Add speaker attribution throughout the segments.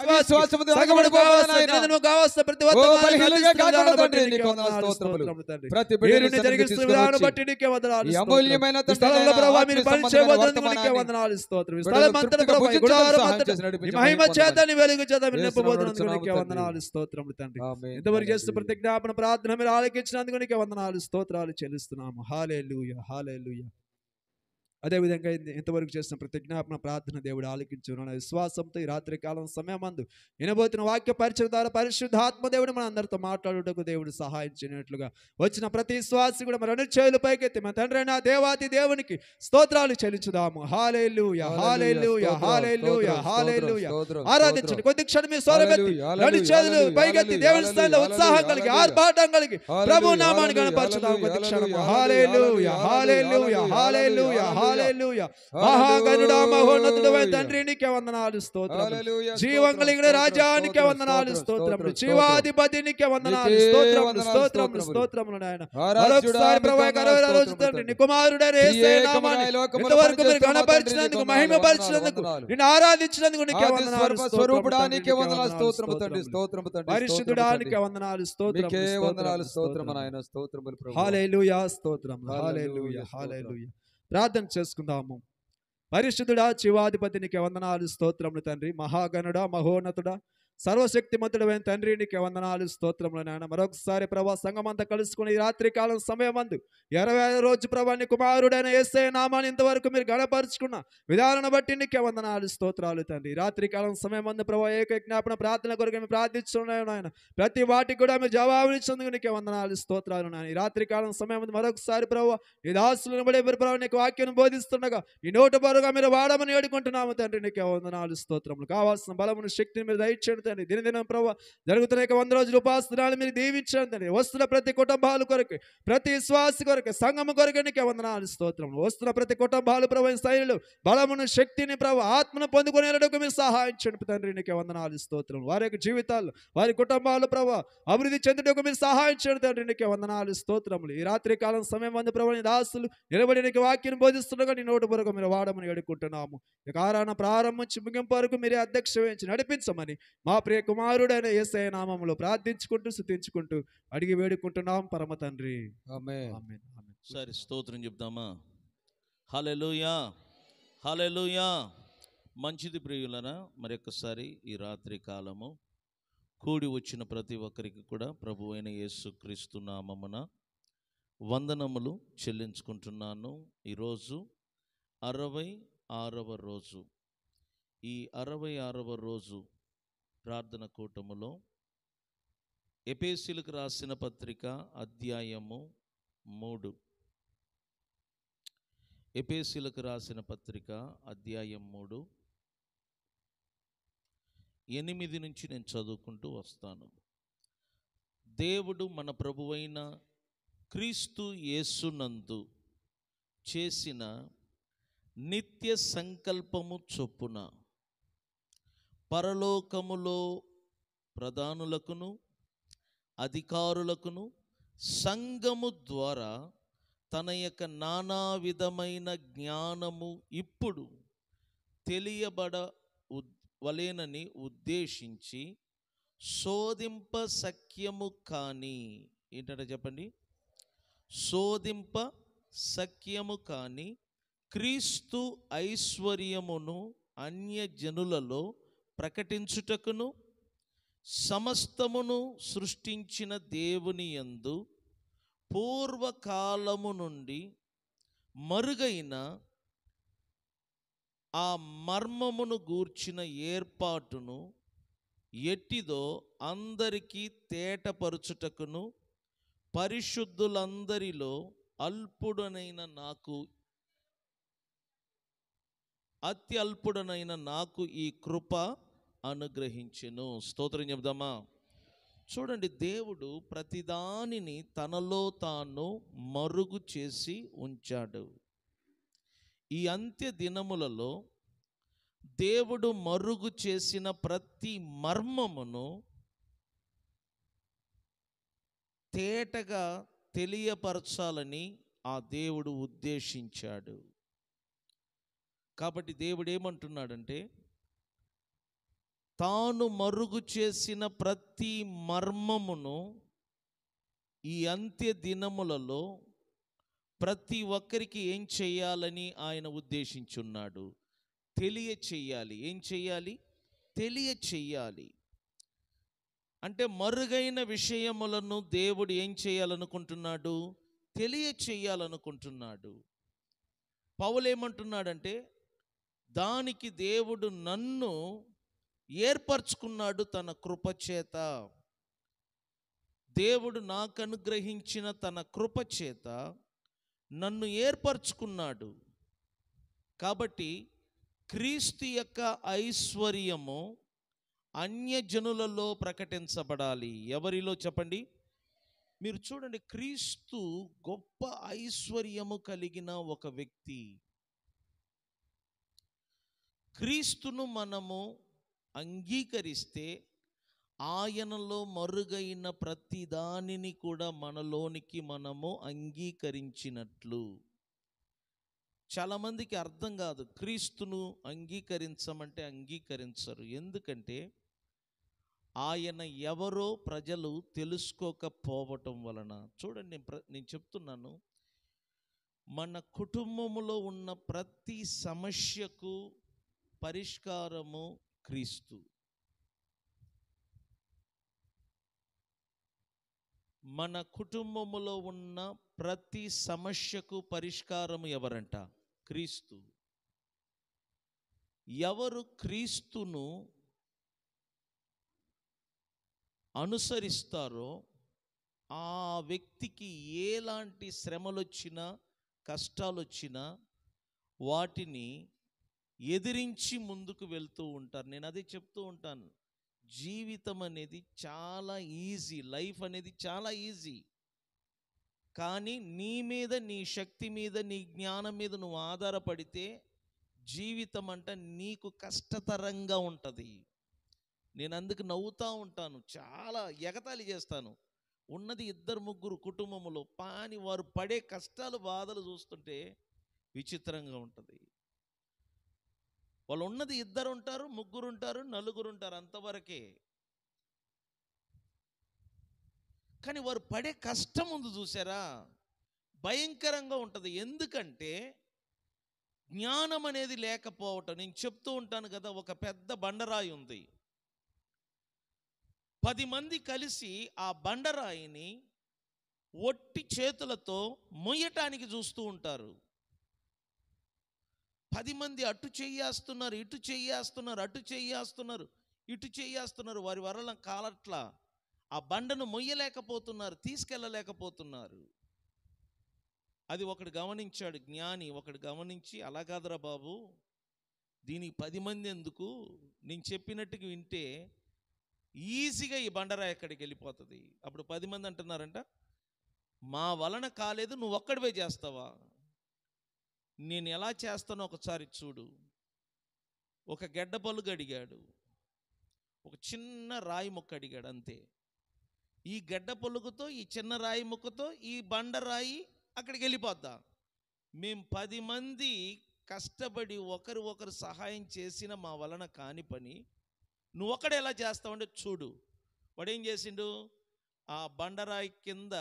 Speaker 1: వందనాలు ఇంతవరకు చేస్తున్న ప్రతిజ్ఞాపన ప్రార్థన మీరు ఆలకించినందుకు వందనాలు స్తోత్రాలు చెల్లిస్తున్నాము హాలే హాలేలుయ అదేవిధంగా ఇంతవరకు చేసిన ప్రతి జ్ఞాపన ప్రార్థన దేవుడు ఆలకించును అనే విశ్వాసంతో ఈ రాత్రికాలం సమయమందు వినబోతున్న వాక్య పరిచయం ద్వారా ఆత్మ దేవుడు మన అందరితో మాట్లాడుటకు దేవుడు సహాయం చేయనట్లుగా వచ్చిన ప్రతి విశ్వాసి కూడా మన రెండు చేతుల పైకెత్తి మన తండ్రి అయినా దేవాతి దేవునికి స్తోత్రాలు చెల్లించుదాము హాలేలు హాలేలు హాలేలు హాలేలు ఆరాధించండి కొద్ది క్షణం మీ రెండు చేతులు పైకెత్తి దేవుని స్థాయిలో ఉత్సాహం కలిగి ఆర్భాటం కలిగి ప్రభు నామాన్ని కనపరచుదాము కొద్ది క్షణం హాలేలు హాలేలు హాలేలు హాలేలు మహాగనుడా మహోన్నతుడు తండ్రి వందనాలు స్తోత్రములు జీవాధిపతి వందనాలు స్తోత్రములు స్తోత్రములు స్తోత్రములు నాయన మరొకసారి రోజు తండ్రి నీ కుమారుడైన యేసే నామాన్ని ఇంతవరకు నిన్ను ఆరాధించినందుకు నీకే వందనాలు స్తోత్రము తండ్రి స్తోత్రము తండ్రి పరిశుద్ధుడానికే వందనాలు స్తోత్రము వందనాలు స్తోత్రములు ప్రభు స్తోత్రం హల్లెలూయా హల్లెలూయా ప్రార్థన చేసుకుందాము పరిశుద్ధుడా శివాధిపతి నీకు వందనాలు స్తోత్రములు తండ్రి మహాగణుడా మహోన్నతుడా సర్వశక్తిమంతుడమైన తండ్రి నీకు వందనాలు స్తోత్రంలో నాయన మరొకసారి ప్రభా సంఘమంతా కలుసుకుని రాత్రి కాలం సమయం అందు ఇరవై ఐదు రోజు ప్రభా నీ కుమారుడైన ఏసే నామాన్ని ఇంతవరకు మీరు గడపరుచుకున్న విధానం బట్టి నీకు వందనాలు స్తోత్రాలు తండ్రి రాత్రి కాలం సమయం అందు ప్రభా ఏక జ్ఞాపన ప్రార్థన కొరకు మేము ప్రార్థించున్నాయి నాయన ప్రతి వాటికి కూడా మీరు జవాబునిచ్చేందుకు నీకు వందనాలు స్తోత్రాలు నాయన రాత్రి కాలం సమయం అందు మరొకసారి ప్రభా ఈ దాసులు నిలబడే ప్రభావ నీకు వాక్యం బోధిస్తుండగా ఈ నోటు బరుగా మీరు వాడమని వేడుకుంటున్నాము తండ్రి నీకు వందనాలు స్తోత్రములు కావాల్సిన బలమును శక్తిని మీరు దయచేయండి తండ్రి దినదినం ప్రభావ జరుగుతున్న యొక్క వంద రోజుల ఉపాసనాలు మీరు దీవించండి తండ్రి వస్తున్న ప్రతి కుటుంబాలు కొరకు ప్రతి శ్వాస కొరకు సంఘము కొరకు నీకే వందనాలు స్తోత్రం వస్తున్న ప్రతి కుటుంబాలు ప్రభు శైలులు బలమును శక్తిని ప్రభు ఆత్మను పొందుకునేందుకు మీరు సహాయం చెడుపు తండ్రి నీకే వందనాలు స్తోత్రం వారి యొక్క జీవితాలు వారి కుటుంబాలు ప్రభు అభివృద్ధి చెందుటకు మీరు సహాయం చేయండి తండ్రి నీకే వందనాలు స్తోత్రములు ఈ రాత్రి కాలం సమయం వంద ప్రభు దాసులు నిలబడి నీకు వాక్యం బోధిస్తుండగా నీ నోటు పొరకు మీరు వాడమని వేడుకుంటున్నాము ఇక ఆరాధన ప్రారంభించి ముగింపు వరకు మీరే అధ్యక్ష వహించి నడిపించమని మా ప్రియ కుమారుడైన ఏసఐ నామంలో ప్రార్థించుకుంటూ శుతించుకుంటూ అడిగి వేడుకుంటున్నాం పరమ తండ్రి
Speaker 2: సరే స్తోత్రం చెప్తామా హలెలుయా హలెలుయా మంచిది ప్రియులనా మరొకసారి ఈ రాత్రి కాలము కూడి వచ్చిన ప్రతి ఒక్కరికి కూడా ప్రభు అయిన యేసుక్రీస్తు నామమున వందనములు చెల్లించుకుంటున్నాను ఈరోజు అరవై ఆరవ రోజు ఈ అరవై ఆరవ రోజు ప్రార్థన కూటములో ఎపేసిలకు రాసిన పత్రిక అధ్యాయము మూడు ఎపేసిలకు రాసిన పత్రిక అధ్యాయం మూడు ఎనిమిది నుంచి నేను చదువుకుంటూ వస్తాను దేవుడు మన ప్రభువైన క్రీస్తు యేసునందు చేసిన నిత్య సంకల్పము చొప్పున పరలోకములో ప్రధానులకును అధికారులకును సంఘము ద్వారా తన యొక్క నానా విధమైన జ్ఞానము ఇప్పుడు తెలియబడ వలేనని ఉద్దేశించి శోధింప సఖ్యము కాని ఏంటంటే చెప్పండి శోధింప సఖ్యము కాని క్రీస్తు ఐశ్వర్యమును అన్యజనులలో జనులలో ప్రకటించుటకును సమస్తమును సృష్టించిన దేవుని యందు పూర్వకాలము నుండి మరుగైన ఆ మర్మమును గూర్చిన ఏర్పాటును ఎట్టిదో అందరికీ తేటపరుచుటకును పరిశుద్ధులందరిలో అల్పుడనైన నాకు అత్యల్పుడనైన నాకు ఈ కృప అనుగ్రహించెను స్తోత్రం చెబుదామా చూడండి దేవుడు ప్రతిదానిని తనలో తాను మరుగు చేసి ఉంచాడు ఈ అంత్య దినములలో దేవుడు మరుగు చేసిన ప్రతి మర్మమును తేటగా తెలియపరచాలని ఆ దేవుడు ఉద్దేశించాడు కాబట్టి దేవుడు ఏమంటున్నాడంటే తాను మరుగు చేసిన ప్రతి మర్మమును ఈ అంత్య దినములలో ప్రతి ఒక్కరికి ఏం చేయాలని ఆయన ఉద్దేశించున్నాడు తెలియచేయాలి ఏం చేయాలి తెలియచేయాలి అంటే మరుగైన విషయములను దేవుడు ఏం చేయాలనుకుంటున్నాడు తెలియచేయాలనుకుంటున్నాడు పౌలేమంటున్నాడంటే దానికి దేవుడు నన్ను ఏర్పరచుకున్నాడు తన కృపచేత దేవుడు నాకు అనుగ్రహించిన తన కృపచేత నన్ను ఏర్పరచుకున్నాడు కాబట్టి క్రీస్తు యొక్క ఐశ్వర్యము అన్యజనులలో ప్రకటించబడాలి ఎవరిలో చెప్పండి మీరు చూడండి క్రీస్తు గొప్ప ఐశ్వర్యము కలిగిన ఒక వ్యక్తి క్రీస్తును మనము అంగీకరిస్తే ఆయనలో మరుగైన ప్రతి దానిని కూడా మనలోనికి మనము అంగీకరించినట్లు చాలామందికి అర్థం కాదు క్రీస్తును అంగీకరించమంటే అంగీకరించరు ఎందుకంటే ఆయన ఎవరో ప్రజలు తెలుసుకోకపోవటం వలన చూడండి నేను ప్ర నేను చెప్తున్నాను మన కుటుంబములో ఉన్న ప్రతి సమస్యకు పరిష్కారము క్రీస్తు మన కుటుంబములో ఉన్న ప్రతి సమస్యకు పరిష్కారం ఎవరంట క్రీస్తు ఎవరు క్రీస్తును అనుసరిస్తారో ఆ వ్యక్తికి ఎలాంటి శ్రమలు వచ్చినా కష్టాలు వచ్చినా వాటిని ఎదిరించి ముందుకు వెళ్తూ ఉంటారు నేను అదే చెప్తూ ఉంటాను జీవితం అనేది చాలా ఈజీ లైఫ్ అనేది చాలా ఈజీ కానీ నీ మీద నీ శక్తి మీద నీ జ్ఞానం మీద నువ్వు ఆధారపడితే జీవితం అంట నీకు కష్టతరంగా ఉంటుంది నేను అందుకు నవ్వుతూ ఉంటాను చాలా ఎగతాళి చేస్తాను ఉన్నది ఇద్దరు ముగ్గురు కుటుంబంలో పాని వారు పడే కష్టాలు బాధలు చూస్తుంటే విచిత్రంగా ఉంటుంది వాళ్ళు ఉన్నది ఇద్దరు ఉంటారు ముగ్గురు ఉంటారు నలుగురు ఉంటారు అంతవరకే కానీ వారు పడే కష్టం ఉంది చూసారా భయంకరంగా ఉంటుంది ఎందుకంటే జ్ఞానం అనేది లేకపోవటం నేను చెప్తూ ఉంటాను కదా ఒక పెద్ద బండరాయి ఉంది పది మంది కలిసి ఆ బండరాయిని ఒట్టి చేతులతో మొయ్యటానికి చూస్తూ ఉంటారు పది మంది అటు చేయేస్తున్నారు ఇటు చేయేస్తున్నారు అటు చేయేస్తున్నారు ఇటు చేయేస్తున్నారు వారి వరల కాలట్ల ఆ బండను మొయ్యలేకపోతున్నారు తీసుకెళ్ళలేకపోతున్నారు అది ఒకడు గమనించాడు జ్ఞాని ఒకడు గమనించి అలా కాదురా బాబు దీనికి పది మంది ఎందుకు నేను చెప్పినట్టుగా వింటే ఈజీగా ఈ బండరా ఎక్కడికి వెళ్ళిపోతుంది అప్పుడు పది మంది అంటున్నారంట మా వలన కాలేదు నువ్వు ఒక్కడివే చేస్తావా నేను ఎలా చేస్తానో ఒకసారి చూడు ఒక గెడ్డ పలుగు అడిగాడు ఒక చిన్న రాయి ముక్క అడిగాడు అంతే ఈ గడ్డ పలుగుతో ఈ చిన్న రాయి ముక్కతో ఈ బండరాయి అక్కడికి వెళ్ళిపోద్దాం మేము పది మంది కష్టపడి ఒకరు ఒకరు సహాయం చేసిన మా వలన కాని పని నువ్వు ఒక్కడే ఎలా చేస్తావంటే చూడు వాడు ఏం చేసిండు ఆ బండరాయి కింద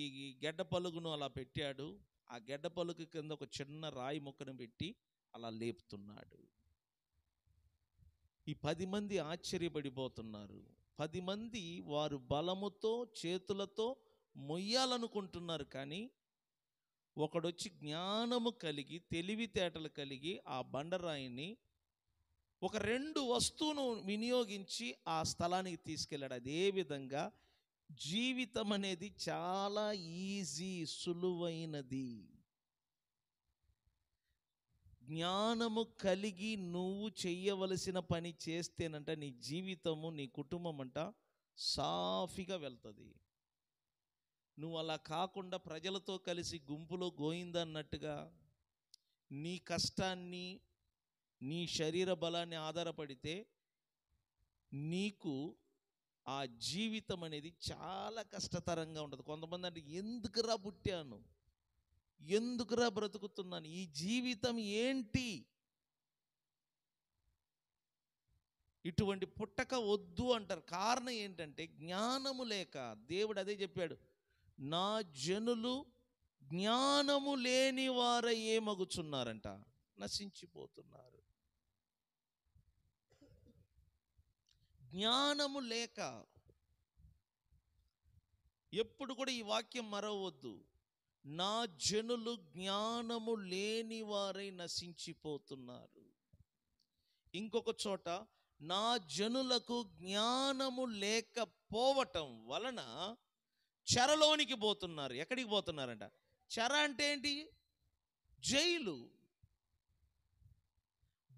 Speaker 2: ఈ గెడ్డ పలుగును అలా పెట్టాడు ఆ గెడ్డ పలుకు కింద ఒక చిన్న రాయి ముక్కను పెట్టి అలా లేపుతున్నాడు ఈ పది మంది ఆశ్చర్యపడిపోతున్నారు పది మంది వారు బలముతో చేతులతో మొయ్యాలనుకుంటున్నారు కానీ ఒకడొచ్చి జ్ఞానము కలిగి తెలివితేటలు కలిగి ఆ బండరాయిని ఒక రెండు వస్తువును వినియోగించి ఆ స్థలానికి తీసుకెళ్ళాడు అదేవిధంగా విధంగా జీవితం అనేది చాలా ఈజీ సులువైనది జ్ఞానము కలిగి నువ్వు చేయవలసిన పని చేస్తేనంట నీ జీవితము నీ కుటుంబం అంట సాఫీగా వెళ్తుంది నువ్వు అలా కాకుండా ప్రజలతో కలిసి గుంపులో గోయిందన్నట్టుగా నీ కష్టాన్ని నీ శరీర బలాన్ని ఆధారపడితే నీకు ఆ జీవితం అనేది చాలా కష్టతరంగా ఉంటుంది కొంతమంది అంటే ఎందుకురా పుట్టాను ఎందుకురా బ్రతుకుతున్నాను ఈ జీవితం ఏంటి ఇటువంటి పుట్టక వద్దు అంటారు కారణం ఏంటంటే జ్ఞానము లేక దేవుడు అదే చెప్పాడు నా జనులు జ్ఞానము లేని మగుచున్నారంట నశించిపోతున్నారు జ్ఞానము లేక ఎప్పుడు కూడా ఈ వాక్యం మరవద్దు నా జనులు జ్ఞానము లేని వారై నశించిపోతున్నారు ఇంకొక చోట నా జనులకు జ్ఞానము లేకపోవటం వలన చెరలోనికి పోతున్నారు ఎక్కడికి పోతున్నారంట చెర అంటే ఏంటి జైలు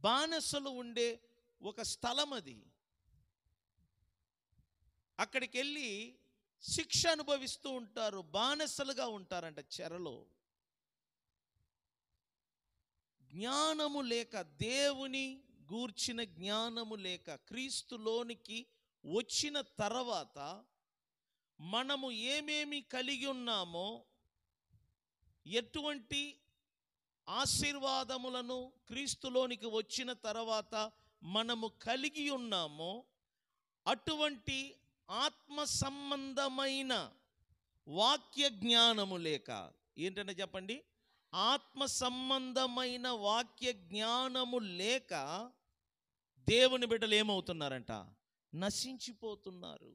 Speaker 2: బానసలు ఉండే ఒక స్థలం అది అక్కడికి వెళ్ళి శిక్ష అనుభవిస్తూ ఉంటారు బానిసలుగా ఉంటారంట చెరలో జ్ఞానము లేక దేవుని గూర్చిన జ్ఞానము లేక క్రీస్తులోనికి వచ్చిన తర్వాత మనము ఏమేమి కలిగి ఉన్నామో ఎటువంటి ఆశీర్వాదములను క్రీస్తులోనికి వచ్చిన తర్వాత మనము కలిగి ఉన్నామో అటువంటి ఆత్మ సంబంధమైన వాక్య జ్ఞానము లేక ఏంటంటే చెప్పండి ఆత్మ సంబంధమైన వాక్య జ్ఞానము లేక దేవుని బిడ్డలు ఏమవుతున్నారంట నశించిపోతున్నారు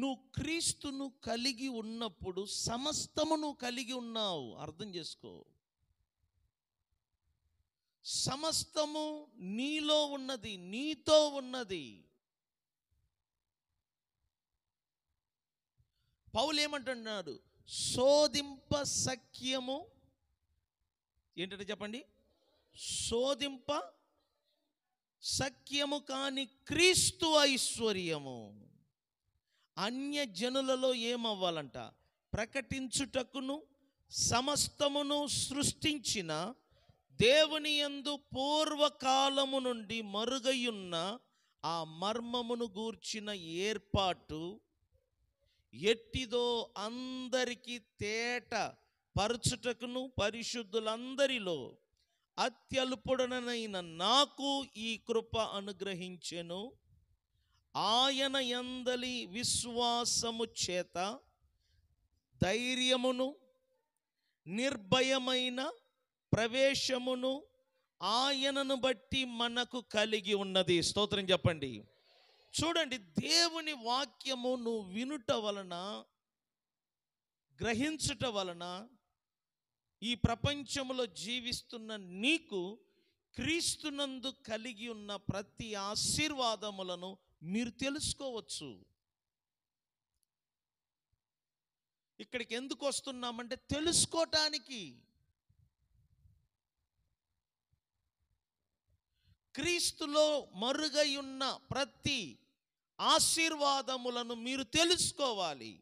Speaker 2: నువ్వు క్రీస్తును కలిగి ఉన్నప్పుడు సమస్తము నువ్వు కలిగి ఉన్నావు అర్థం చేసుకో సమస్తము నీలో ఉన్నది నీతో ఉన్నది పౌలు ఏమంటున్నాడు శోధింప సఖ్యము ఏంటంటే చెప్పండి శోధింప సఖ్యము కాని క్రీస్తు ఐశ్వర్యము అన్య జనులలో ఏమవ్వాలంట ప్రకటించుటకును సమస్తమును సృష్టించిన దేవుని ఎందు పూర్వకాలము నుండి మరుగయున్న ఆ మర్మమును గూర్చిన ఏర్పాటు ఎట్టిదో అందరికీ తేట పరచుటకును పరిశుద్ధులందరిలో అత్యల్పుడనైన నాకు ఈ కృప అనుగ్రహించెను ఆయన ఎందలి విశ్వాసము చేత ధైర్యమును నిర్భయమైన ప్రవేశమును ఆయనను బట్టి మనకు కలిగి ఉన్నది స్తోత్రం చెప్పండి చూడండి దేవుని వాక్యము నువ్వు వినుట వలన గ్రహించుట వలన ఈ ప్రపంచంలో జీవిస్తున్న నీకు క్రీస్తునందు కలిగి ఉన్న ప్రతి ఆశీర్వాదములను మీరు తెలుసుకోవచ్చు ఇక్కడికి ఎందుకు వస్తున్నామంటే తెలుసుకోటానికి క్రీస్తులో మరుగై ఉన్న ప్రతి ఆశీర్వాదములను మీరు తెలుసుకోవాలి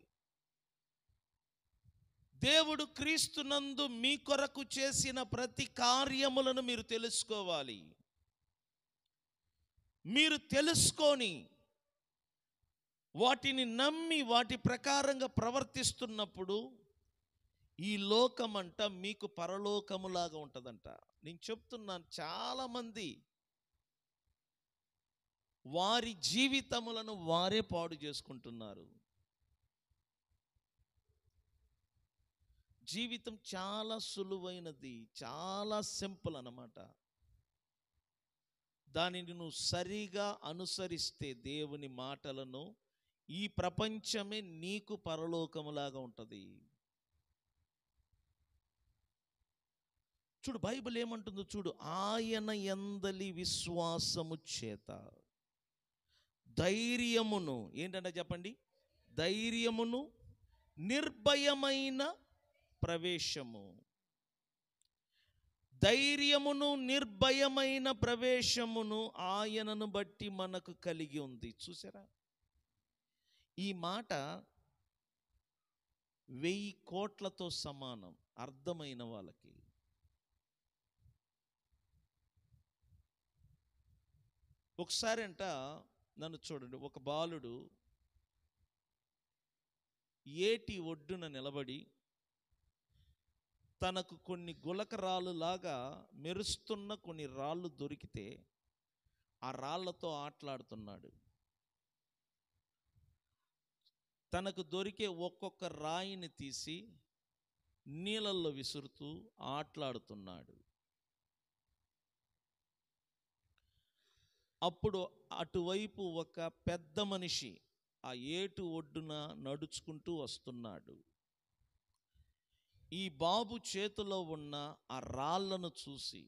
Speaker 2: దేవుడు క్రీస్తునందు మీ కొరకు చేసిన ప్రతి కార్యములను మీరు తెలుసుకోవాలి మీరు తెలుసుకొని వాటిని నమ్మి వాటి ప్రకారంగా ప్రవర్తిస్తున్నప్పుడు ఈ లోకం అంట మీకు పరలోకములాగా ఉంటుందంట నేను చెప్తున్నాను చాలామంది వారి జీవితములను వారే పాడు చేసుకుంటున్నారు జీవితం చాలా సులువైనది చాలా సింపుల్ అన్నమాట దానిని నువ్వు సరిగా అనుసరిస్తే దేవుని మాటలను ఈ ప్రపంచమే నీకు పరలోకములాగా ఉంటుంది చూడు బైబిల్ ఏమంటుందో చూడు ఆయన ఎందలి విశ్వాసము చేత ధైర్యమును ఏంటంటే చెప్పండి ధైర్యమును నిర్భయమైన ప్రవేశము ధైర్యమును నిర్భయమైన ప్రవేశమును ఆయనను బట్టి మనకు కలిగి ఉంది చూసారా ఈ మాట వెయ్యి కోట్లతో సమానం అర్థమైన వాళ్ళకి ఒకసారి అంట నన్ను చూడండి ఒక బాలుడు ఏటి ఒడ్డున నిలబడి తనకు కొన్ని గులక రాళ్ళులాగా మెరుస్తున్న కొన్ని రాళ్ళు దొరికితే ఆ రాళ్లతో ఆటలాడుతున్నాడు తనకు దొరికే ఒక్కొక్క రాయిని తీసి నీళ్ళల్లో విసురుతూ ఆటలాడుతున్నాడు అప్పుడు అటువైపు ఒక పెద్ద మనిషి ఆ ఏటు ఒడ్డున నడుచుకుంటూ వస్తున్నాడు ఈ బాబు చేతిలో ఉన్న ఆ రాళ్లను చూసి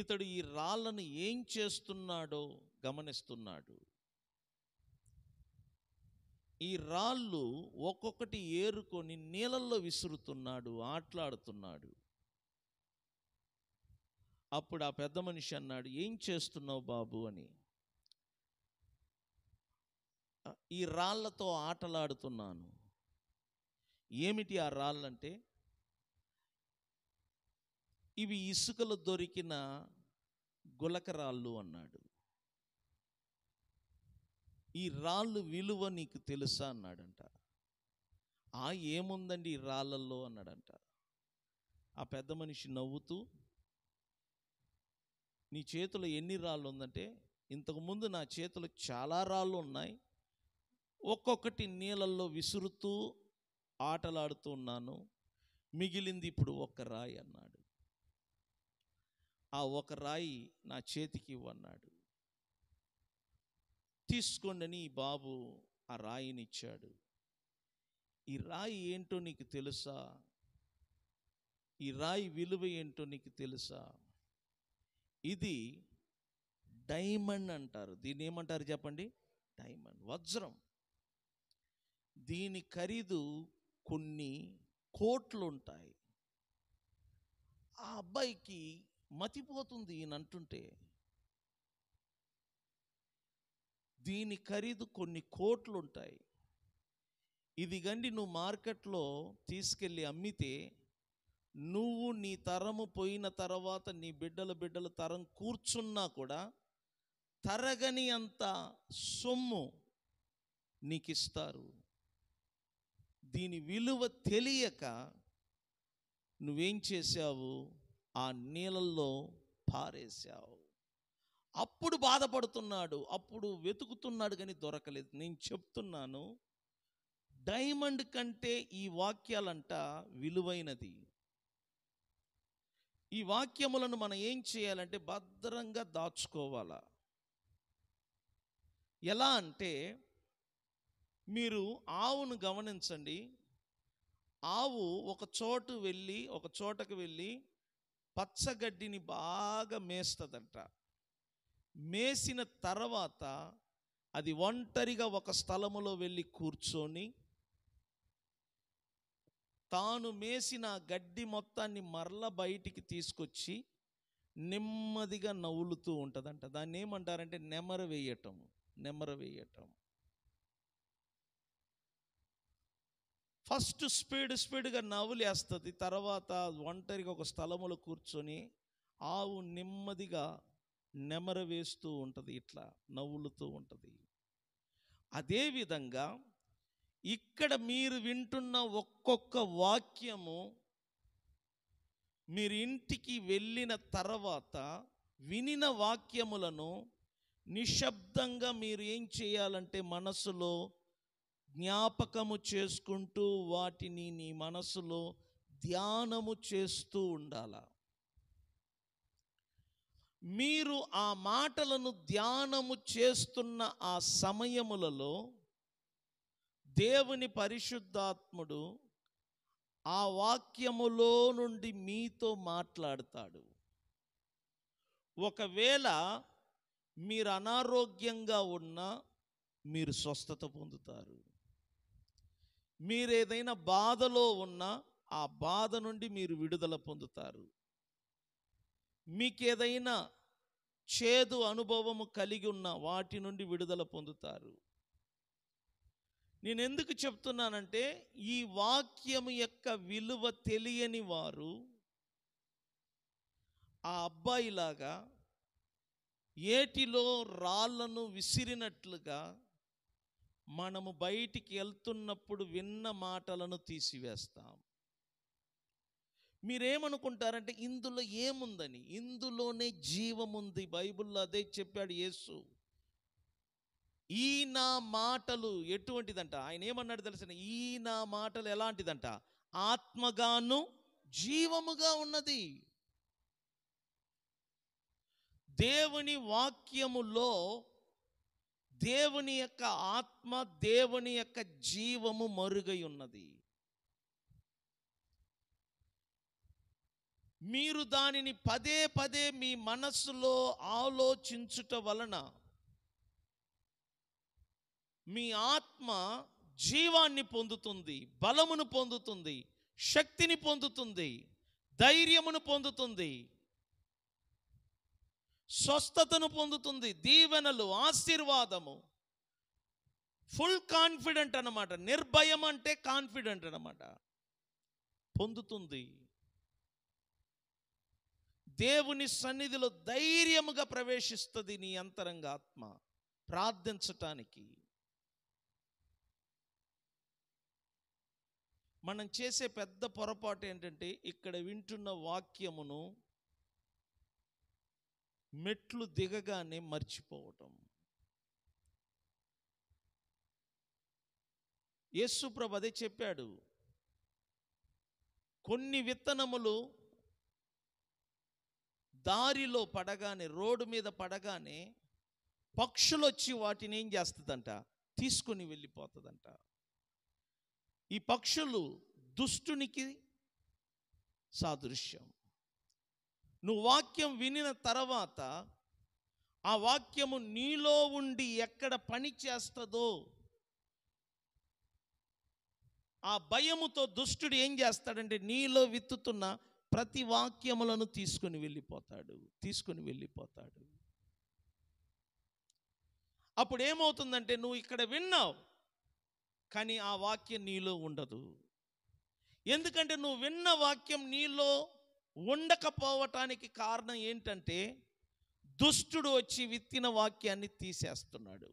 Speaker 2: ఇతడు ఈ రాళ్లను ఏం చేస్తున్నాడో గమనిస్తున్నాడు ఈ రాళ్ళు ఒక్కొక్కటి ఏరుకొని నీళ్ళల్లో విసురుతున్నాడు ఆటలాడుతున్నాడు అప్పుడు ఆ పెద్ద మనిషి అన్నాడు ఏం చేస్తున్నావు బాబు అని ఈ రాళ్లతో ఆటలాడుతున్నాను ఏమిటి ఆ రాళ్ళంటే ఇవి ఇసుకలు దొరికిన గులకరాళ్ళు అన్నాడు ఈ రాళ్ళు విలువ నీకు తెలుసా అన్నాడంట ఆ ఏముందండి ఈ రాళ్ళల్లో అన్నాడంట ఆ పెద్ద మనిషి నవ్వుతూ నీ చేతిలో ఎన్ని రాళ్ళు ఉందంటే ఇంతకుముందు నా చేతిలో చాలా రాళ్ళు ఉన్నాయి ఒక్కొక్కటి నీళ్ళల్లో విసురుతూ ఆటలాడుతున్నాను మిగిలింది ఇప్పుడు ఒక రాయి అన్నాడు ఆ ఒక రాయి నా చేతికి ఇవ్వన్నాడు తీసుకోండని బాబు ఆ రాయినిచ్చాడు ఈ రాయి ఏంటో నీకు తెలుసా ఈ రాయి విలువ ఏంటో నీకు తెలుసా ఇది డైమండ్ అంటారు దీన్ని ఏమంటారు చెప్పండి డైమండ్ వజ్రం దీని ఖరీదు కొన్ని కోట్లు ఉంటాయి ఆ అబ్బాయికి మతిపోతుంది ఈయన అంటుంటే దీని ఖరీదు కొన్ని కోట్లు ఉంటాయి ఇది గండి నువ్వు మార్కెట్లో తీసుకెళ్ళి అమ్మితే నువ్వు నీ తరము పోయిన తర్వాత నీ బిడ్డల బిడ్డల తరం కూర్చున్నా కూడా తరగని అంత సొమ్ము నీకిస్తారు దీని విలువ తెలియక నువ్వేం చేశావు ఆ నీళ్ళల్లో పారేశావు అప్పుడు బాధపడుతున్నాడు అప్పుడు వెతుకుతున్నాడు కానీ దొరకలేదు నేను చెప్తున్నాను డైమండ్ కంటే ఈ వాక్యాలంట విలువైనది ఈ వాక్యములను మనం ఏం చేయాలంటే భద్రంగా దాచుకోవాలా ఎలా అంటే మీరు ఆవును గమనించండి ఆవు ఒక చోటు వెళ్ళి ఒక చోటకు వెళ్ళి పచ్చగడ్డిని బాగా మేస్తుందంట మేసిన తర్వాత అది ఒంటరిగా ఒక స్థలములో వెళ్ళి కూర్చొని తాను మేసిన గడ్డి మొత్తాన్ని మరల బయటికి తీసుకొచ్చి నెమ్మదిగా నవ్వులుతూ ఉంటుందంట దాన్ని ఏమంటారంటే నెమర వేయటం నెమర వేయటం ఫస్ట్ స్పీడ్ స్పీడ్గా నవ్వులేస్తుంది తర్వాత ఒంటరిగా ఒక స్థలములో కూర్చొని ఆవు నెమ్మదిగా నెమర వేస్తూ ఉంటుంది ఇట్లా నవ్వులుతూ ఉంటుంది అదేవిధంగా ఇక్కడ మీరు వింటున్న ఒక్కొక్క వాక్యము మీరు ఇంటికి వెళ్ళిన తర్వాత వినిన వాక్యములను నిశ్శబ్దంగా మీరు ఏం చేయాలంటే మనసులో జ్ఞాపకము చేసుకుంటూ వాటిని నీ మనసులో ధ్యానము చేస్తూ ఉండాల మీరు ఆ మాటలను ధ్యానము చేస్తున్న ఆ సమయములలో దేవుని పరిశుద్ధాత్ముడు ఆ వాక్యములో నుండి మీతో మాట్లాడతాడు ఒకవేళ మీరు అనారోగ్యంగా ఉన్నా మీరు స్వస్థత పొందుతారు మీరేదైనా బాధలో ఉన్నా ఆ బాధ నుండి మీరు విడుదల పొందుతారు మీకేదైనా చేదు అనుభవము కలిగి ఉన్న వాటి నుండి విడుదల పొందుతారు నేను ఎందుకు చెప్తున్నానంటే ఈ వాక్యము యొక్క విలువ తెలియని వారు ఆ అబ్బాయిలాగా ఏటిలో రాళ్లను విసిరినట్లుగా మనము బయటికి వెళ్తున్నప్పుడు విన్న మాటలను తీసివేస్తాం మీరేమనుకుంటారంటే ఇందులో ఏముందని ఇందులోనే జీవముంది బైబిల్లో అదే చెప్పాడు యేసు ఈ నా మాటలు ఎటువంటిదంట ఆయన ఏమన్నాడు తెలిసిన ఈ నా మాటలు ఎలాంటిదంట ఆత్మగాను జీవముగా ఉన్నది దేవుని వాక్యములో దేవుని యొక్క ఆత్మ దేవుని యొక్క జీవము మరుగై ఉన్నది మీరు దానిని పదే పదే మీ మనస్సులో ఆలోచించుట వలన మీ ఆత్మ జీవాన్ని పొందుతుంది బలమును పొందుతుంది శక్తిని పొందుతుంది ధైర్యమును పొందుతుంది స్వస్థతను పొందుతుంది దీవెనలు ఆశీర్వాదము ఫుల్ కాన్ఫిడెంట్ అనమాట నిర్భయం అంటే కాన్ఫిడెంట్ అనమాట పొందుతుంది దేవుని సన్నిధిలో ధైర్యముగా ప్రవేశిస్తుంది నీ అంతరంగ ఆత్మ ప్రార్థించటానికి మనం చేసే పెద్ద పొరపాటు ఏంటంటే ఇక్కడ వింటున్న వాక్యమును మెట్లు దిగగానే మర్చిపోవటం యేసుప్రభు అదే చెప్పాడు కొన్ని విత్తనములు దారిలో పడగానే రోడ్డు మీద పడగానే పక్షులు వచ్చి వాటిని ఏం చేస్తుందంట తీసుకుని వెళ్ళిపోతుందంట ఈ పక్షులు దుష్టునికి సాదృశ్యం నువ్వు వాక్యం వినిన తర్వాత ఆ వాక్యము నీలో ఉండి ఎక్కడ పని చేస్తుందో ఆ భయముతో దుష్టుడు ఏం చేస్తాడంటే నీలో విత్తుతున్న ప్రతి వాక్యములను తీసుకుని వెళ్ళిపోతాడు తీసుకుని వెళ్ళిపోతాడు అప్పుడు ఏమవుతుందంటే నువ్వు ఇక్కడ విన్నావు కానీ ఆ వాక్యం నీలో ఉండదు ఎందుకంటే నువ్వు విన్న వాక్యం నీలో ఉండకపోవటానికి కారణం ఏంటంటే దుష్టుడు వచ్చి విత్తిన వాక్యాన్ని తీసేస్తున్నాడు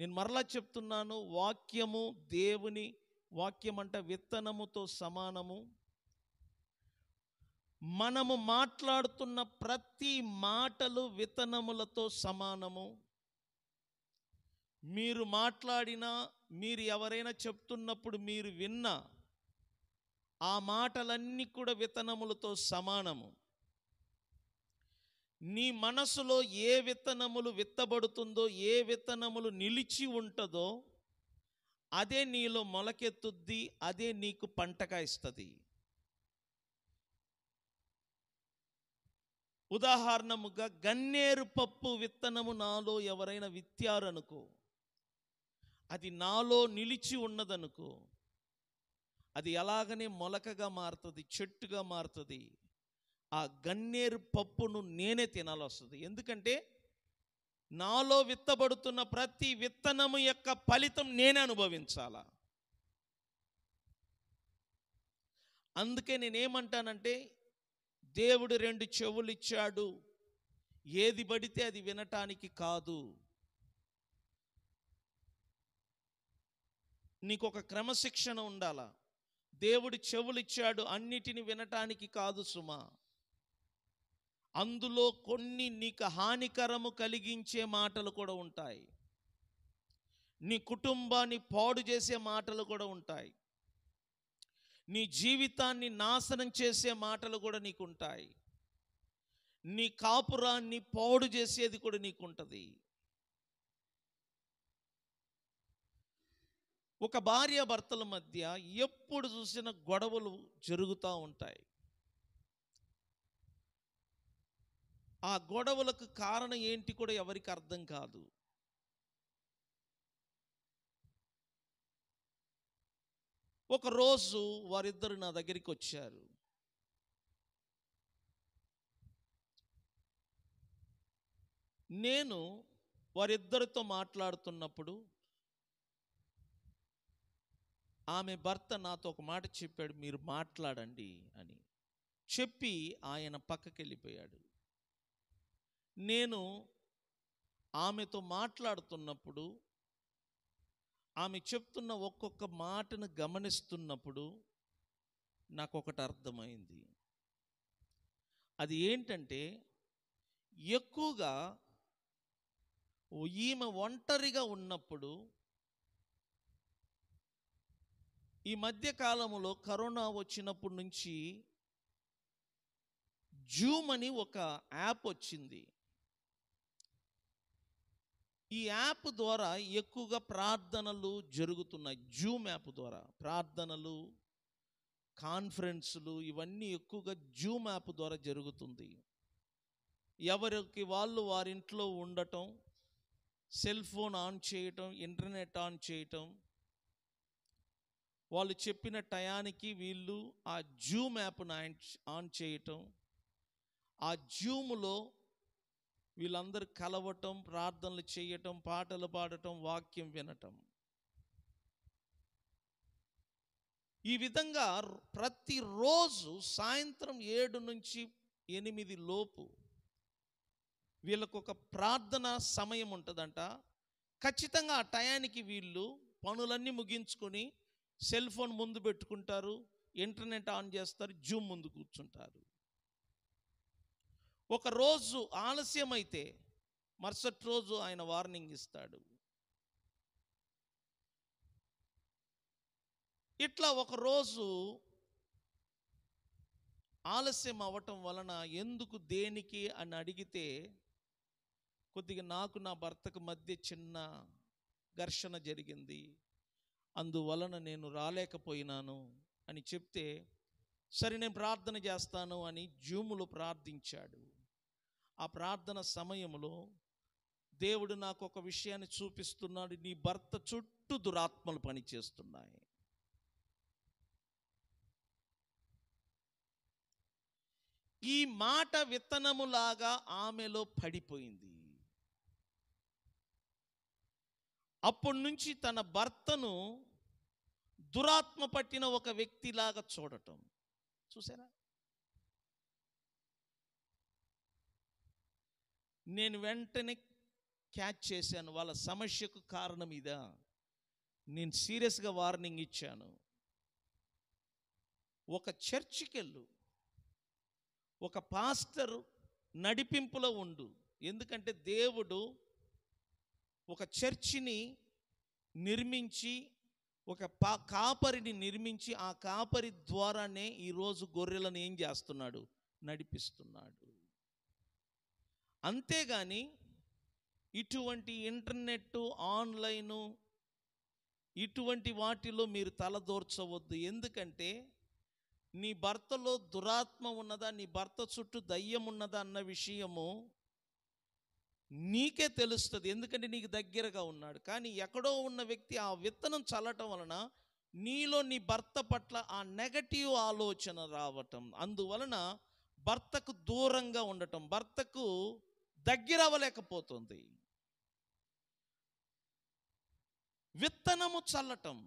Speaker 2: నేను మరలా చెప్తున్నాను వాక్యము దేవుని వాక్యం అంటే విత్తనముతో సమానము మనము మాట్లాడుతున్న ప్రతి మాటలు విత్తనములతో సమానము మీరు మాట్లాడినా మీరు ఎవరైనా చెప్తున్నప్పుడు మీరు విన్నా ఆ మాటలన్నీ కూడా విత్తనములతో సమానము నీ మనసులో ఏ విత్తనములు విత్తబడుతుందో ఏ విత్తనములు నిలిచి ఉంటుందో అదే నీలో మొలకెత్తుద్ది అదే నీకు పంటగా ఇస్తుంది ఉదాహరణముగా గన్నేరు పప్పు విత్తనము నాలో ఎవరైనా విత్తారనుకో అది నాలో నిలిచి ఉన్నదనుకో అది ఎలాగనే మొలకగా మారుతుంది చెట్టుగా మారుతుంది ఆ గన్నేరు పప్పును నేనే తినాలి వస్తుంది ఎందుకంటే నాలో విత్తబడుతున్న ప్రతి విత్తనము యొక్క ఫలితం నేనే అనుభవించాలా అందుకే నేనేమంటానంటే దేవుడు రెండు చెవులు ఇచ్చాడు ఏది పడితే అది వినటానికి కాదు నీకు ఒక క్రమశిక్షణ ఉండాలా దేవుడు చెవులిచ్చాడు అన్నిటిని వినటానికి కాదు సుమా అందులో కొన్ని నీకు హానికరము కలిగించే మాటలు కూడా ఉంటాయి నీ కుటుంబాన్ని పాడు చేసే మాటలు కూడా ఉంటాయి నీ జీవితాన్ని నాశనం చేసే మాటలు కూడా నీకుంటాయి నీ కాపురాన్ని పాడు చేసేది కూడా నీకుంటుంది ఒక భార్య భర్తల మధ్య ఎప్పుడు చూసిన గొడవలు జరుగుతూ ఉంటాయి ఆ గొడవలకు కారణం ఏంటి కూడా ఎవరికి అర్థం కాదు ఒకరోజు వారిద్దరు నా దగ్గరికి వచ్చారు నేను వారిద్దరితో మాట్లాడుతున్నప్పుడు ఆమె భర్త నాతో ఒక మాట చెప్పాడు మీరు మాట్లాడండి అని చెప్పి ఆయన పక్కకి వెళ్ళిపోయాడు నేను ఆమెతో మాట్లాడుతున్నప్పుడు ఆమె చెప్తున్న ఒక్కొక్క మాటను గమనిస్తున్నప్పుడు నాకు ఒకటి అర్థమైంది అది ఏంటంటే ఎక్కువగా ఈమె ఒంటరిగా ఉన్నప్పుడు ఈ మధ్య కాలంలో కరోనా వచ్చినప్పటి నుంచి జూమ్ అని ఒక యాప్ వచ్చింది ఈ యాప్ ద్వారా ఎక్కువగా ప్రార్థనలు జరుగుతున్నాయి జూమ్ యాప్ ద్వారా ప్రార్థనలు కాన్ఫరెన్సులు ఇవన్నీ ఎక్కువగా జూమ్ యాప్ ద్వారా జరుగుతుంది ఎవరికి వాళ్ళు వారింట్లో ఉండటం సెల్ ఫోన్ ఆన్ చేయటం ఇంటర్నెట్ ఆన్ చేయటం వాళ్ళు చెప్పిన టయానికి వీళ్ళు ఆ జూమ్ యాప్ను ఆన్ చేయటం ఆ జూమ్లో వీళ్ళందరూ కలవటం ప్రార్థనలు చేయటం పాటలు పాడటం వాక్యం వినటం ఈ విధంగా ప్రతిరోజు సాయంత్రం ఏడు నుంచి ఎనిమిది లోపు వీళ్ళకు ఒక ప్రార్థన సమయం ఉంటుందంట ఖచ్చితంగా ఆ టయానికి వీళ్ళు పనులన్నీ ముగించుకొని సెల్ ఫోన్ ముందు పెట్టుకుంటారు ఇంటర్నెట్ ఆన్ చేస్తారు జూమ్ ముందు కూర్చుంటారు ఒక రోజు ఆలస్యమైతే మరుసటి రోజు ఆయన వార్నింగ్ ఇస్తాడు ఇట్లా ఒకరోజు ఆలస్యం అవ్వటం వలన ఎందుకు దేనికి అని అడిగితే కొద్దిగా నాకు నా భర్తకు మధ్య చిన్న ఘర్షణ జరిగింది అందువలన నేను రాలేకపోయినాను అని చెప్తే సరే నేను ప్రార్థన చేస్తాను అని జూములు ప్రార్థించాడు ఆ ప్రార్థన సమయంలో దేవుడు నాకు ఒక విషయాన్ని చూపిస్తున్నాడు నీ భర్త చుట్టూ దురాత్మలు పనిచేస్తున్నాయి ఈ మాట విత్తనములాగా ఆమెలో పడిపోయింది అప్పటి నుంచి తన భర్తను దురాత్మ పట్టిన ఒక వ్యక్తిలాగా చూడటం చూసారా నేను వెంటనే క్యాచ్ చేశాను వాళ్ళ సమస్యకు కారణం ఇదా నేను సీరియస్గా వార్నింగ్ ఇచ్చాను ఒక చర్చికెళ్ళు ఒక పాస్టరు నడిపింపులో ఉండు ఎందుకంటే దేవుడు ఒక చర్చిని నిర్మించి ఒక పా కాపరిని నిర్మించి ఆ కాపరి ద్వారానే ఈరోజు గొర్రెలను ఏం చేస్తున్నాడు నడిపిస్తున్నాడు అంతేగాని ఇటువంటి ఇంటర్నెట్ ఆన్లైను ఇటువంటి వాటిలో మీరు తలదోర్చవద్దు ఎందుకంటే నీ భర్తలో దురాత్మ ఉన్నదా నీ భర్త చుట్టూ దయ్యం ఉన్నదా అన్న విషయము నీకే తెలుస్తుంది ఎందుకంటే నీకు దగ్గరగా ఉన్నాడు కానీ ఎక్కడో ఉన్న వ్యక్తి ఆ విత్తనం చల్లటం వలన నీలో నీ భర్త పట్ల ఆ నెగటివ్ ఆలోచన రావటం అందువలన భర్తకు దూరంగా ఉండటం భర్తకు దగ్గర అవ్వలేకపోతుంది విత్తనము చల్లటం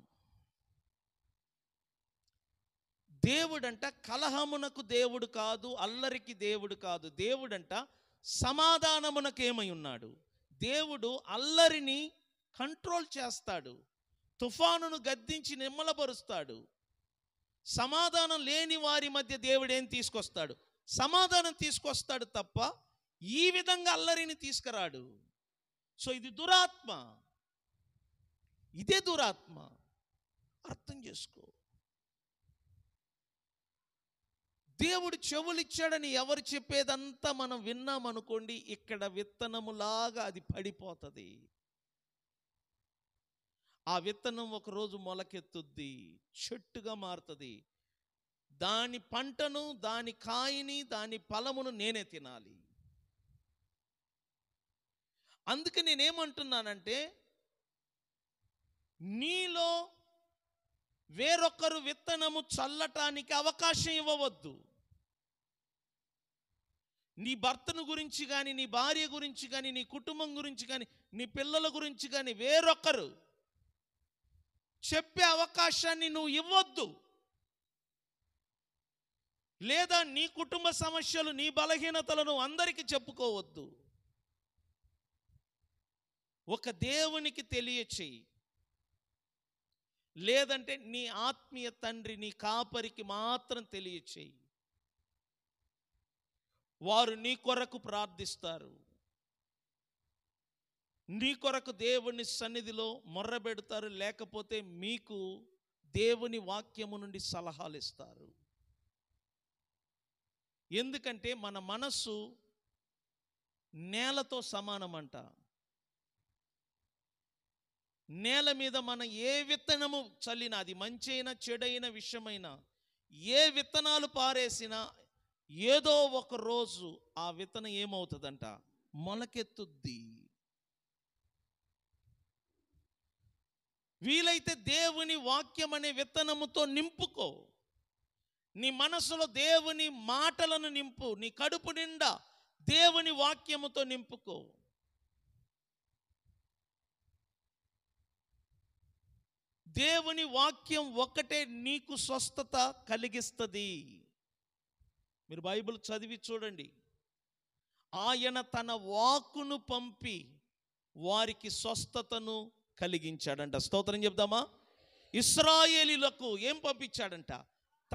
Speaker 2: దేవుడంట కలహమునకు దేవుడు కాదు అల్లరికి దేవుడు కాదు దేవుడంట సమాధానమునకేమై ఉన్నాడు దేవుడు అల్లరిని కంట్రోల్ చేస్తాడు తుఫానును గద్దించి నిమ్మలపరుస్తాడు సమాధానం లేని వారి మధ్య దేవుడేం తీసుకొస్తాడు సమాధానం తీసుకొస్తాడు తప్ప ఈ విధంగా అల్లరిని తీసుకురాడు సో ఇది దురాత్మ ఇదే దురాత్మ అర్థం చేసుకో దేవుడు చెవులిచ్చాడని ఎవరు చెప్పేదంతా మనం విన్నాం అనుకోండి ఇక్కడ విత్తనములాగా అది పడిపోతుంది ఆ విత్తనం ఒకరోజు మొలకెత్తుద్ది చెట్టుగా మారుతుంది దాని పంటను దాని కాయని దాని ఫలమును నేనే తినాలి అందుకే నేనేమంటున్నానంటే నీలో వేరొకరు విత్తనము చల్లటానికి అవకాశం ఇవ్వవద్దు నీ భర్తను గురించి కానీ నీ భార్య గురించి కానీ నీ కుటుంబం గురించి కానీ నీ పిల్లల గురించి కానీ వేరొకరు చెప్పే అవకాశాన్ని నువ్వు ఇవ్వద్దు లేదా నీ కుటుంబ సమస్యలు నీ బలహీనతలను అందరికీ చెప్పుకోవద్దు ఒక దేవునికి తెలియచేయి లేదంటే నీ ఆత్మీయ తండ్రి నీ కాపరికి మాత్రం తెలియచేయి వారు నీ కొరకు ప్రార్థిస్తారు నీ కొరకు దేవుని సన్నిధిలో మొర్రబెడతారు లేకపోతే మీకు దేవుని వాక్యము నుండి సలహాలు ఇస్తారు ఎందుకంటే మన మనస్సు నేలతో సమానమంట నేల మీద మన ఏ విత్తనము చల్లినా అది మంచి అయినా చెడైన విషయమైనా ఏ విత్తనాలు పారేసినా ఏదో ఒక రోజు ఆ విత్తనం ఏమవుతుందంట మొలకెత్తుద్ది వీలైతే దేవుని వాక్యం అనే విత్తనముతో నింపుకో నీ మనసులో దేవుని మాటలను నింపు నీ కడుపు నిండా దేవుని వాక్యముతో నింపుకో దేవుని వాక్యం ఒక్కటే నీకు స్వస్థత కలిగిస్తుంది మీరు బైబిల్ చదివి చూడండి ఆయన తన వాక్కును పంపి వారికి స్వస్థతను కలిగించాడంట స్తోత్రం చెప్దామా ఇస్రాయేలీలకు ఏం పంపించాడంట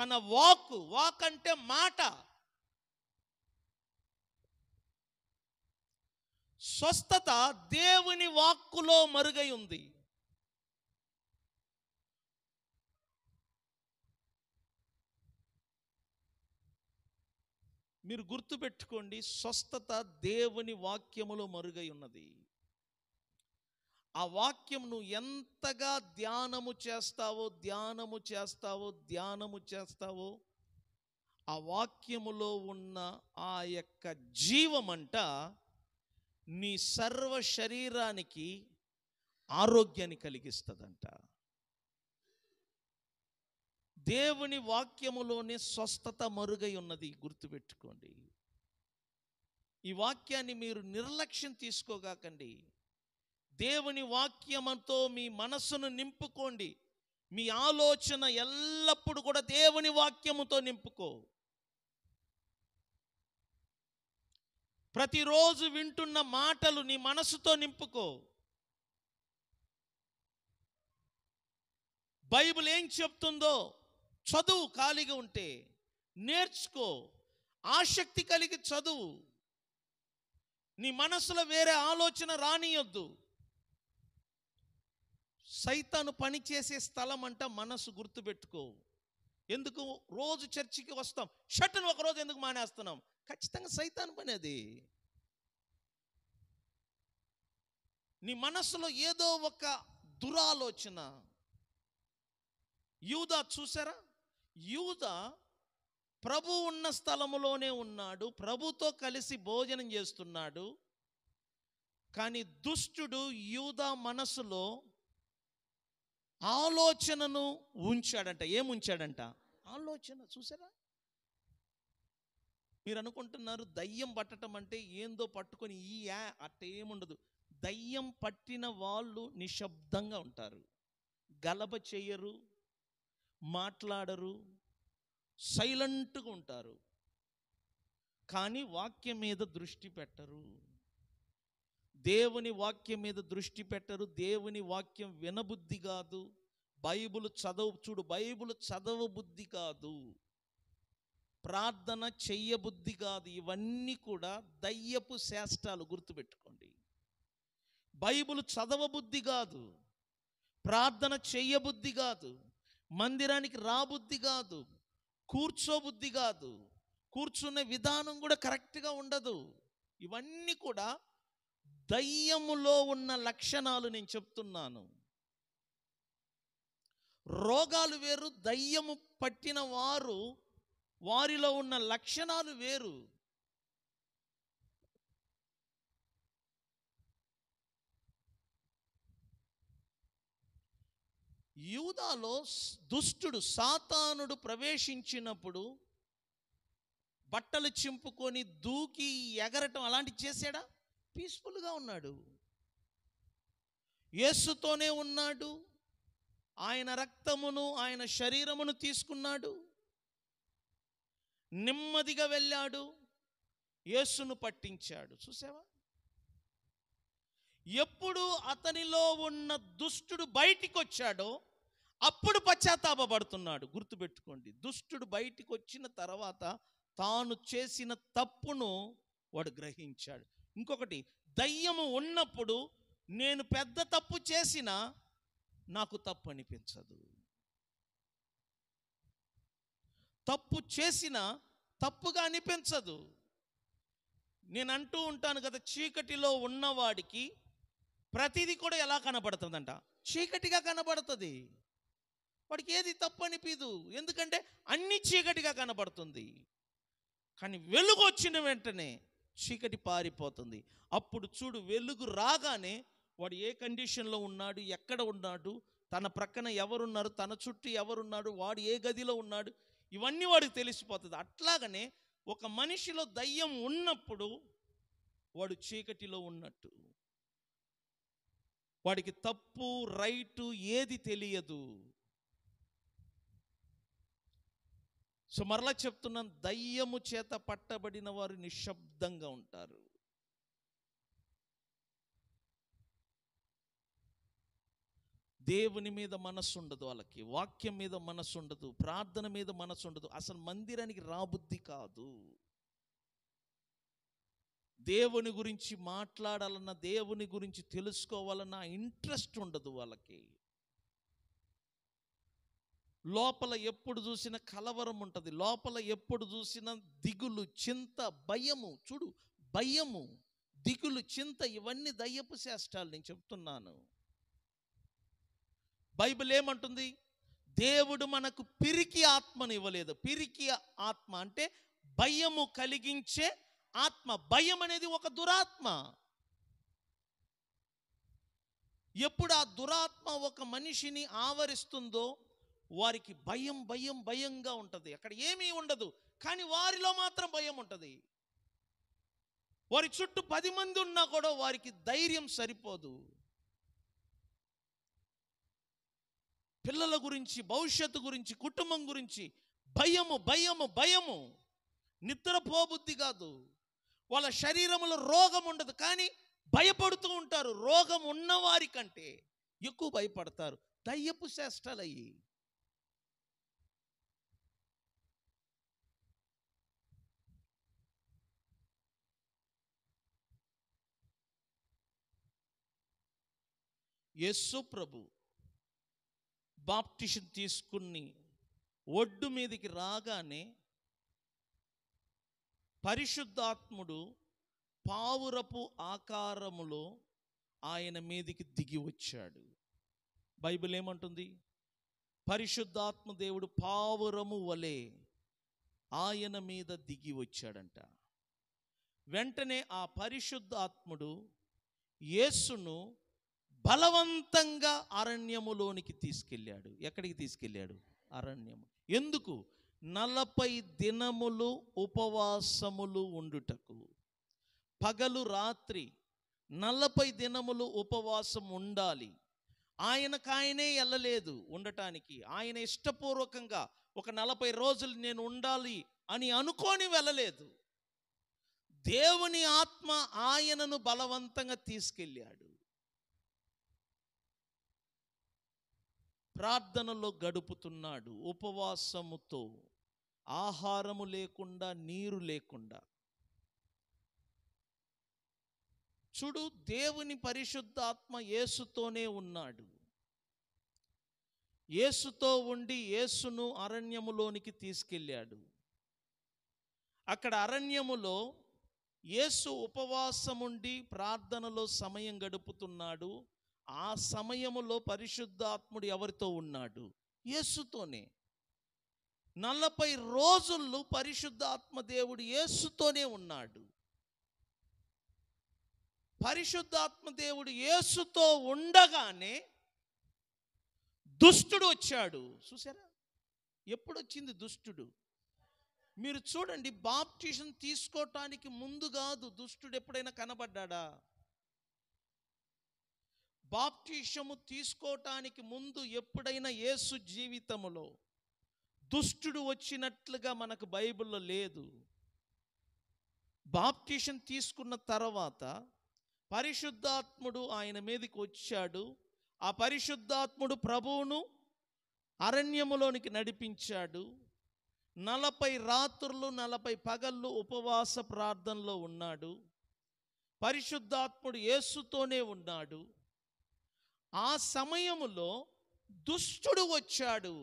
Speaker 2: తన వాక్ వాక్ అంటే మాట స్వస్థత దేవుని వాక్కులో మరుగై ఉంది మీరు గుర్తుపెట్టుకోండి స్వస్థత దేవుని వాక్యములో మరుగై ఉన్నది ఆ వాక్యం నువ్వు ఎంతగా ధ్యానము చేస్తావో ధ్యానము చేస్తావో ధ్యానము చేస్తావో ఆ వాక్యములో ఉన్న ఆ యొక్క జీవమంట నీ సర్వ శరీరానికి ఆరోగ్యాన్ని కలిగిస్తుందంట దేవుని వాక్యములోనే స్వస్థత మరుగై ఉన్నది గుర్తుపెట్టుకోండి ఈ వాక్యాన్ని మీరు నిర్లక్ష్యం తీసుకోగాకండి దేవుని వాక్యముతో మీ మనస్సును నింపుకోండి మీ ఆలోచన ఎల్లప్పుడూ కూడా దేవుని వాక్యముతో నింపుకో ప్రతిరోజు వింటున్న మాటలు నీ మనసుతో నింపుకో బైబిల్ ఏం చెప్తుందో చదువు ఖాళీగా ఉంటే నేర్చుకో ఆసక్తి కలిగి చదువు నీ మనసులో వేరే ఆలోచన రానియొద్దు సైతాను పనిచేసే స్థలం అంట మనసు గుర్తుపెట్టుకో ఎందుకు రోజు చర్చికి వస్తాం షట్టును ఒకరోజు ఎందుకు మానేస్తున్నాం ఖచ్చితంగా సైతాను పని అది నీ మనసులో ఏదో ఒక దురాలోచన యూదా చూసారా యూత ప్రభు ఉన్న స్థలములోనే ఉన్నాడు ప్రభుతో కలిసి భోజనం చేస్తున్నాడు కానీ దుష్టుడు యూద మనసులో ఆలోచనను ఉంచాడంట ఏముంచాడంట ఆలోచన చూసారా మీరు అనుకుంటున్నారు దయ్యం పట్టడం అంటే ఏందో పట్టుకొని ఈ యా అట్ట ఏముండదు దయ్యం పట్టిన వాళ్ళు నిశ్శబ్దంగా ఉంటారు గలబ చేయరు మాట్లాడరు సైలెంట్గా ఉంటారు కానీ వాక్యం మీద దృష్టి పెట్టరు దేవుని వాక్యం మీద దృష్టి పెట్టరు దేవుని వాక్యం వినబుద్ధి కాదు బైబుల్ చదవు చూడు బైబుల్ చదవ బుద్ధి కాదు ప్రార్థన చెయ్యబుద్ధి కాదు ఇవన్నీ కూడా దయ్యపు శాస్త్రాలు గుర్తుపెట్టుకోండి బైబుల్ చదవబుద్ధి కాదు ప్రార్థన చెయ్యబుద్ధి కాదు మందిరానికి రాబుద్ధి కాదు కూర్చోబుద్ధి కాదు కూర్చునే విధానం కూడా కరెక్ట్గా ఉండదు ఇవన్నీ కూడా దయ్యములో ఉన్న లక్షణాలు నేను చెప్తున్నాను రోగాలు వేరు దయ్యము పట్టిన వారు వారిలో ఉన్న లక్షణాలు వేరు యూదాలో దుష్టుడు సాతానుడు ప్రవేశించినప్పుడు బట్టలు చింపుకొని దూకి ఎగరటం అలాంటి చేశాడా పీస్ఫుల్గా ఉన్నాడు యేసుతోనే ఉన్నాడు ఆయన రక్తమును ఆయన శరీరమును తీసుకున్నాడు నెమ్మదిగా వెళ్ళాడు యేసును పట్టించాడు చూసావా ఎప్పుడు అతనిలో ఉన్న దుష్టుడు బయటికి వచ్చాడో అప్పుడు పశ్చాత్తాపడుతున్నాడు గుర్తుపెట్టుకోండి దుష్టుడు బయటికి వచ్చిన తర్వాత తాను చేసిన తప్పును వాడు గ్రహించాడు ఇంకొకటి దయ్యము ఉన్నప్పుడు నేను పెద్ద తప్పు చేసిన నాకు తప్పు అనిపించదు తప్పు చేసిన తప్పుగా అనిపించదు నేను అంటూ ఉంటాను కదా చీకటిలో ఉన్నవాడికి ప్రతిదీ కూడా ఎలా కనబడుతుందంట చీకటిగా కనబడుతుంది వాడికి ఏది తప్పు అనిపించదు ఎందుకంటే అన్ని చీకటిగా కనబడుతుంది కానీ వెలుగు వచ్చిన వెంటనే చీకటి పారిపోతుంది అప్పుడు చూడు వెలుగు రాగానే వాడు ఏ కండిషన్లో ఉన్నాడు ఎక్కడ ఉన్నాడు తన ప్రక్కన ఎవరున్నారు తన చుట్టూ ఎవరున్నాడు వాడు ఏ గదిలో ఉన్నాడు ఇవన్నీ వాడికి తెలిసిపోతుంది అట్లాగనే ఒక మనిషిలో దయ్యం ఉన్నప్పుడు వాడు చీకటిలో ఉన్నట్టు వాడికి తప్పు రైటు ఏది తెలియదు సో మరలా చెప్తున్నాం దయ్యము చేత పట్టబడిన వారు నిశ్శబ్దంగా ఉంటారు దేవుని మీద మనసు ఉండదు వాళ్ళకి వాక్యం మీద మనసు ఉండదు ప్రార్థన మీద మనసు ఉండదు అసలు మందిరానికి రాబుద్ధి కాదు దేవుని గురించి మాట్లాడాలన్న దేవుని గురించి తెలుసుకోవాలన్న ఇంట్రెస్ట్ ఉండదు వాళ్ళకి లోపల ఎప్పుడు చూసిన కలవరం ఉంటుంది లోపల ఎప్పుడు చూసిన దిగులు చింత భయము చూడు భయము దిగులు చింత ఇవన్నీ దయ్యపు శాస్త్రాలు నేను చెప్తున్నాను బైబిల్ ఏమంటుంది దేవుడు మనకు పిరికి ఆత్మను ఇవ్వలేదు పిరికి ఆత్మ అంటే భయము కలిగించే ఆత్మ భయం అనేది ఒక దురాత్మ ఎప్పుడు ఆ దురాత్మ ఒక మనిషిని ఆవరిస్తుందో వారికి భయం భయం భయంగా ఉంటుంది అక్కడ ఏమీ ఉండదు కానీ వారిలో మాత్రం భయం ఉంటుంది వారి చుట్టూ పది మంది ఉన్నా కూడా వారికి ధైర్యం సరిపోదు పిల్లల గురించి భవిష్యత్తు గురించి కుటుంబం గురించి భయము భయము భయము నిద్రపోబుద్ధి కాదు వాళ్ళ శరీరంలో రోగం ఉండదు కానీ భయపడుతూ ఉంటారు రోగం ఉన్నవారి కంటే ఎక్కువ భయపడతారు దయ్యపు చేష్టలయ్యి యేసు ప్రభు బాప్టిషన్ తీసుకుని ఒడ్డు మీదకి రాగానే పరిశుద్ధాత్ముడు పావురపు ఆకారములో ఆయన మీదికి దిగి వచ్చాడు బైబిల్ ఏమంటుంది పరిశుద్ధాత్మ దేవుడు పావురము వలె ఆయన మీద దిగి వచ్చాడంట వెంటనే ఆ పరిశుద్ధాత్ముడు యేసును బలవంతంగా అరణ్యములోనికి తీసుకెళ్ళాడు ఎక్కడికి తీసుకెళ్ళాడు అరణ్యము ఎందుకు నలభై దినములు ఉపవాసములు ఉండుటకు పగలు రాత్రి నలభై దినములు ఉపవాసం ఉండాలి ఆయనకాయనే వెళ్ళలేదు ఉండటానికి ఆయన ఇష్టపూర్వకంగా ఒక నలభై రోజులు నేను ఉండాలి అని అనుకోని వెళ్ళలేదు దేవుని ఆత్మ ఆయనను బలవంతంగా తీసుకెళ్ళాడు ప్రార్థనలో గడుపుతున్నాడు ఉపవాసముతో ఆహారము లేకుండా నీరు లేకుండా చూడు దేవుని పరిశుద్ధాత్మ యేసుతోనే ఉన్నాడు యేసుతో ఉండి యేసును అరణ్యములోనికి తీసుకెళ్ళాడు అక్కడ అరణ్యములో యేసు ఉపవాసముండి ప్రార్థనలో సమయం గడుపుతున్నాడు ఆ సమయములో పరిశుద్ధాత్ముడు ఎవరితో ఉన్నాడు యేసుతోనే నలభై రోజులు పరిశుద్ధాత్మ దేవుడు యేసుతోనే ఉన్నాడు పరిశుద్ధాత్మ దేవుడు యేసుతో ఉండగానే దుష్టుడు వచ్చాడు చూసారా ఎప్పుడు వచ్చింది దుష్టుడు మీరు చూడండి బాప్టిషన్ తీసుకోవటానికి ముందు కాదు దుష్టుడు ఎప్పుడైనా కనబడ్డా బాప్టిషము తీసుకోవటానికి ముందు ఎప్పుడైనా యేసు జీవితములో దుష్టుడు వచ్చినట్లుగా మనకు బైబిల్లో లేదు బాప్టిషన్ తీసుకున్న తర్వాత పరిశుద్ధాత్ముడు ఆయన మీదకి వచ్చాడు ఆ పరిశుద్ధాత్ముడు ప్రభువును అరణ్యములోనికి నడిపించాడు నలభై రాత్రులు నలభై పగళ్ళు ఉపవాస ప్రార్థనలో ఉన్నాడు పరిశుద్ధాత్ముడు యేసుతోనే ఉన్నాడు ఆ సమయములో దుష్టుడు వచ్చాడు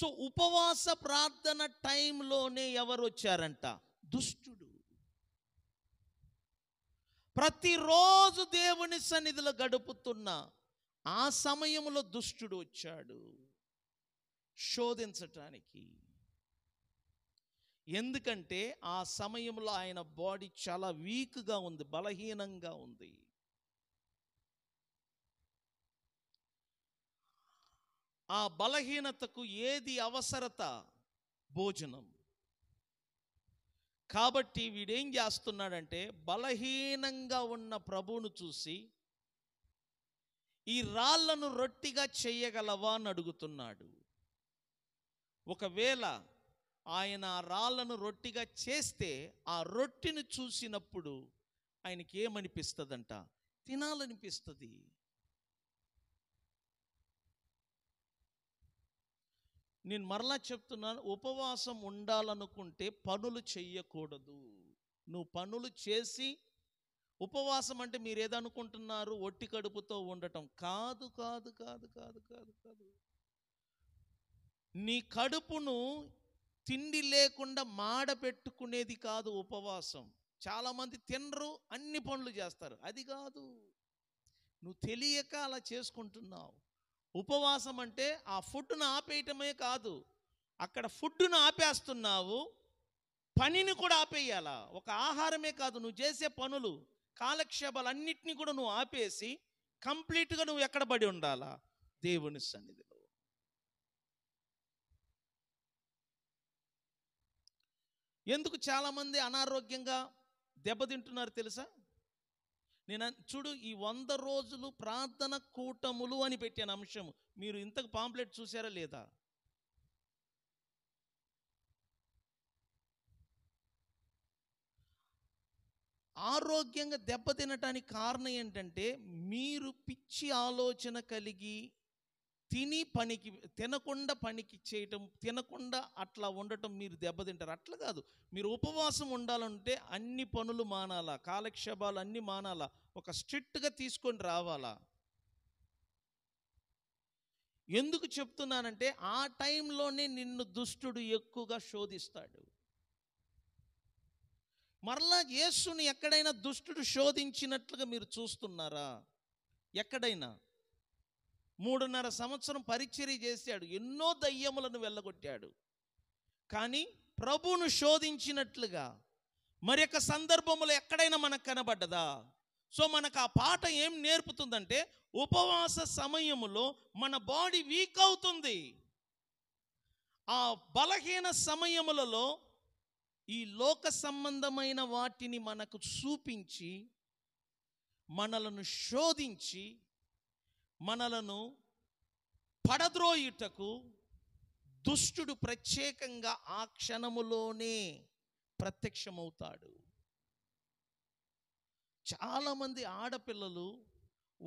Speaker 2: సో ఉపవాస ప్రార్థన టైంలోనే ఎవరు వచ్చారంట దుష్టుడు ప్రతిరోజు దేవుని సన్నిధిలో గడుపుతున్న ఆ సమయంలో దుష్టుడు వచ్చాడు శోధించటానికి ఎందుకంటే ఆ సమయంలో ఆయన బాడీ చాలా వీక్గా ఉంది బలహీనంగా ఉంది ఆ బలహీనతకు ఏది అవసరత భోజనం కాబట్టి వీడేం చేస్తున్నాడంటే బలహీనంగా ఉన్న ప్రభువును చూసి ఈ రాళ్లను రొట్టిగా చేయగలవా అని అడుగుతున్నాడు ఒకవేళ ఆయన రాళ్లను రొట్టిగా చేస్తే ఆ రొట్టిని చూసినప్పుడు ఆయనకి ఏమనిపిస్తుందంట తినాలనిపిస్తుంది నేను మరలా చెప్తున్నాను ఉపవాసం ఉండాలనుకుంటే పనులు చెయ్యకూడదు నువ్వు పనులు చేసి ఉపవాసం అంటే మీరు ఏదనుకుంటున్నారు ఒట్టి కడుపుతో ఉండటం కాదు కాదు కాదు కాదు కాదు కాదు నీ కడుపును తిండి లేకుండా మాడ పెట్టుకునేది కాదు ఉపవాసం చాలామంది తినరు అన్ని పనులు చేస్తారు అది కాదు నువ్వు తెలియక అలా చేసుకుంటున్నావు ఉపవాసం అంటే ఆ ఫుడ్ను ఆపేయటమే కాదు అక్కడ ఫుడ్ను ఆపేస్తున్నావు పనిని కూడా ఆపేయాలా ఒక ఆహారమే కాదు నువ్వు చేసే పనులు కాలక్షేపాలు అన్నిటినీ కూడా నువ్వు ఆపేసి కంప్లీట్గా నువ్వు ఎక్కడ పడి ఉండాలా దేవుని సన్నిధిలో ఎందుకు చాలామంది అనారోగ్యంగా దెబ్బతింటున్నారు తెలుసా నేను చూడు ఈ వంద రోజులు ప్రార్థన కూటములు అని పెట్టాను అంశం మీరు ఇంతకు పాంప్లెట్ చూసారా లేదా ఆరోగ్యంగా దెబ్బతినటానికి కారణం ఏంటంటే మీరు పిచ్చి ఆలోచన కలిగి తిని పనికి తినకుండా పనికి చేయటం తినకుండా అట్లా ఉండటం మీరు దెబ్బతింటారు అట్లా కాదు మీరు ఉపవాసం ఉండాలంటే అన్ని పనులు మానాలా కాలక్షేపాలు అన్నీ మానాలా ఒక స్ట్రిక్ట్గా తీసుకొని రావాలా ఎందుకు చెప్తున్నానంటే ఆ టైంలోనే నిన్ను దుష్టుడు ఎక్కువగా శోధిస్తాడు మరలా యేసుని ఎక్కడైనా దుష్టుడు శోధించినట్లుగా మీరు చూస్తున్నారా ఎక్కడైనా మూడున్నర సంవత్సరం పరిచర్య చేశాడు ఎన్నో దయ్యములను వెళ్ళగొట్టాడు కానీ ప్రభువును శోధించినట్లుగా మరి యొక్క సందర్భంలో ఎక్కడైనా మనకు కనబడ్డదా సో మనకు ఆ పాట ఏం నేర్పుతుందంటే ఉపవాస సమయములో మన బాడీ వీక్ అవుతుంది ఆ బలహీన సమయములలో ఈ లోక సంబంధమైన వాటిని మనకు చూపించి మనలను శోధించి మనలను పడద్రోయుటకు దుష్టుడు ప్రత్యేకంగా ఆ క్షణములోనే ప్రత్యక్షమవుతాడు చాలామంది ఆడపిల్లలు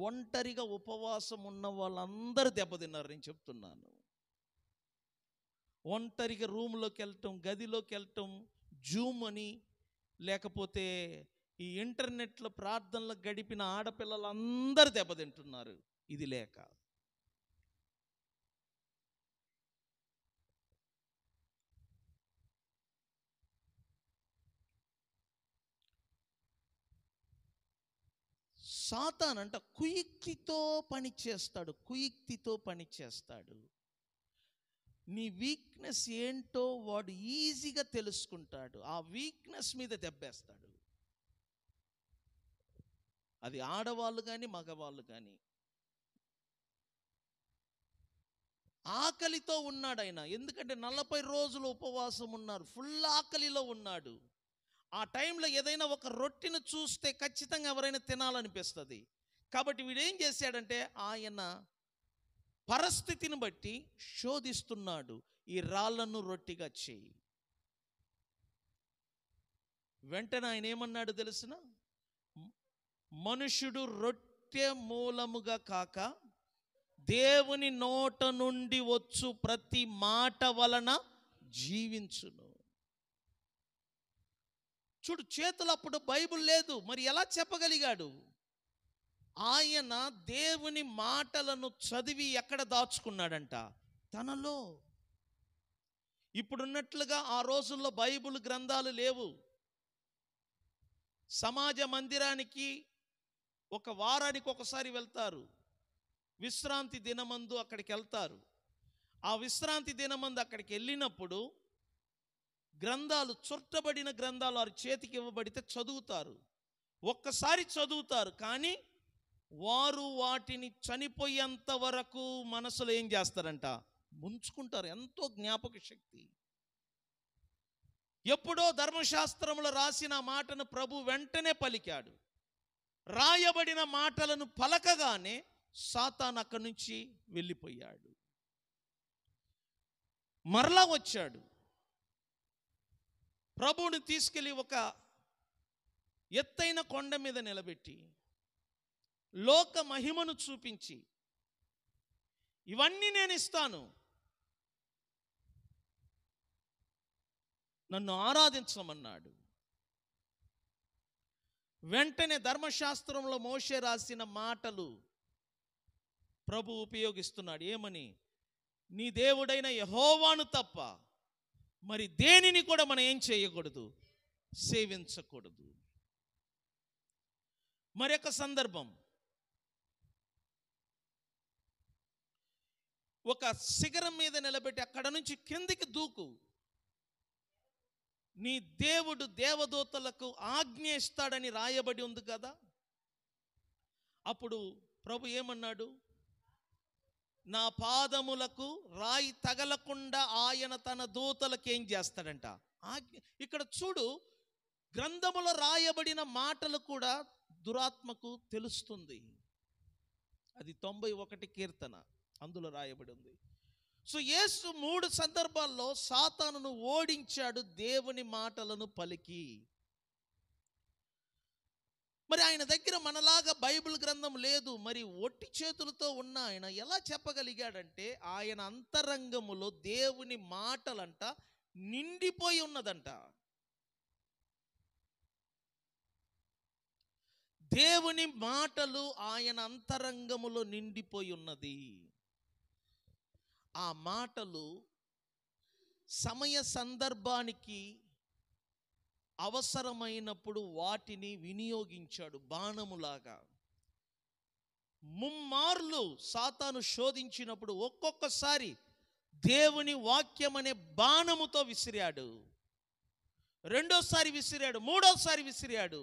Speaker 2: ఒంటరిగా ఉపవాసం ఉన్న వాళ్ళందరూ దెబ్బతిన్నారు నేను చెప్తున్నాను ఒంటరిగా రూమ్లోకి వెళ్ళటం గదిలోకి వెళ్ళటం జూమ్ అని లేకపోతే ఈ ఇంటర్నెట్లో ప్రార్థనలు గడిపిన ఆడపిల్లలందరూ దెబ్బతింటున్నారు ఇది లేక సాతాన్ అంట కుయుక్తితో పనిచేస్తాడు కుయుక్తితో పనిచేస్తాడు నీ వీక్నెస్ ఏంటో వాడు ఈజీగా తెలుసుకుంటాడు ఆ వీక్నెస్ మీద దెబ్బేస్తాడు అది ఆడవాళ్ళు కానీ మగవాళ్ళు కానీ ఆకలితో ఉన్నాడు ఆయన ఎందుకంటే నలభై రోజులు ఉపవాసం ఉన్నారు ఫుల్ ఆకలిలో ఉన్నాడు ఆ టైంలో ఏదైనా ఒక రొట్టెను చూస్తే ఖచ్చితంగా ఎవరైనా తినాలనిపిస్తుంది కాబట్టి వీడేం చేశాడంటే ఆయన పరిస్థితిని బట్టి శోధిస్తున్నాడు ఈ రాళ్లను రొట్టిగా చేయి వెంటనే ఆయన ఏమన్నాడు తెలిసిన మనుషుడు రొట్టె మూలముగా కాక దేవుని నోట నుండి వచ్చు ప్రతి మాట వలన జీవించును చూడు చేతులు అప్పుడు బైబుల్ లేదు మరి ఎలా చెప్పగలిగాడు ఆయన దేవుని మాటలను చదివి ఎక్కడ దాచుకున్నాడంట తనలో ఇప్పుడున్నట్లుగా ఆ రోజుల్లో బైబుల్ గ్రంథాలు లేవు సమాజ మందిరానికి ఒక వారానికి ఒకసారి వెళ్తారు విశ్రాంతి దినమందు అక్కడికి వెళ్తారు ఆ విశ్రాంతి దినమందు అక్కడికి వెళ్ళినప్పుడు గ్రంథాలు చుట్టబడిన గ్రంథాలు వారి చేతికి ఇవ్వబడితే చదువుతారు ఒక్కసారి చదువుతారు కానీ వారు వాటిని చనిపోయేంత వరకు మనసులో ఏం చేస్తారంట ముంచుకుంటారు ఎంతో జ్ఞాపక శక్తి ఎప్పుడో ధర్మశాస్త్రంలో రాసిన మాటను ప్రభు వెంటనే పలికాడు రాయబడిన మాటలను పలకగానే సాతాన్ అక్కడి నుంచి వెళ్ళిపోయాడు మరలా వచ్చాడు ప్రభువుని తీసుకెళ్ళి ఒక ఎత్తైన కొండ మీద నిలబెట్టి లోక మహిమను చూపించి ఇవన్నీ నేను ఇస్తాను నన్ను ఆరాధించమన్నాడు వెంటనే ధర్మశాస్త్రంలో మోషే రాసిన మాటలు ప్రభు ఉపయోగిస్తున్నాడు ఏమని నీ దేవుడైన యహోవాను తప్ప మరి దేనిని కూడా మనం ఏం చేయకూడదు సేవించకూడదు మరొక సందర్భం ఒక శిఖరం మీద నిలబెట్టి అక్కడ నుంచి కిందికి దూకు నీ దేవుడు దేవదూతలకు ఆజ్ఞ ఇస్తాడని రాయబడి ఉంది కదా అప్పుడు ప్రభు ఏమన్నాడు నా పాదములకు రాయి తగలకుండా ఆయన తన దూతలకు ఏం చేస్తాడంట ఇక్కడ చూడు గ్రంథముల రాయబడిన మాటలు కూడా దురాత్మకు తెలుస్తుంది అది తొంభై ఒకటి కీర్తన అందులో రాయబడి ఉంది సో యేసు మూడు సందర్భాల్లో సాతాను ఓడించాడు దేవుని మాటలను పలికి మరి ఆయన దగ్గర మనలాగా బైబిల్ గ్రంథం లేదు మరి ఒట్టి చేతులతో ఉన్న ఆయన ఎలా చెప్పగలిగాడంటే ఆయన అంతరంగములో దేవుని మాటలంట నిండిపోయి ఉన్నదంట దేవుని మాటలు ఆయన అంతరంగములో నిండిపోయి ఉన్నది ఆ మాటలు సమయ సందర్భానికి అవసరమైనప్పుడు వాటిని వినియోగించాడు బాణములాగా ముమ్మార్లు సాతాను శోధించినప్పుడు ఒక్కొక్కసారి దేవుని వాక్యం అనే బాణముతో విసిరాడు రెండోసారి విసిరాడు మూడోసారి విసిరాడు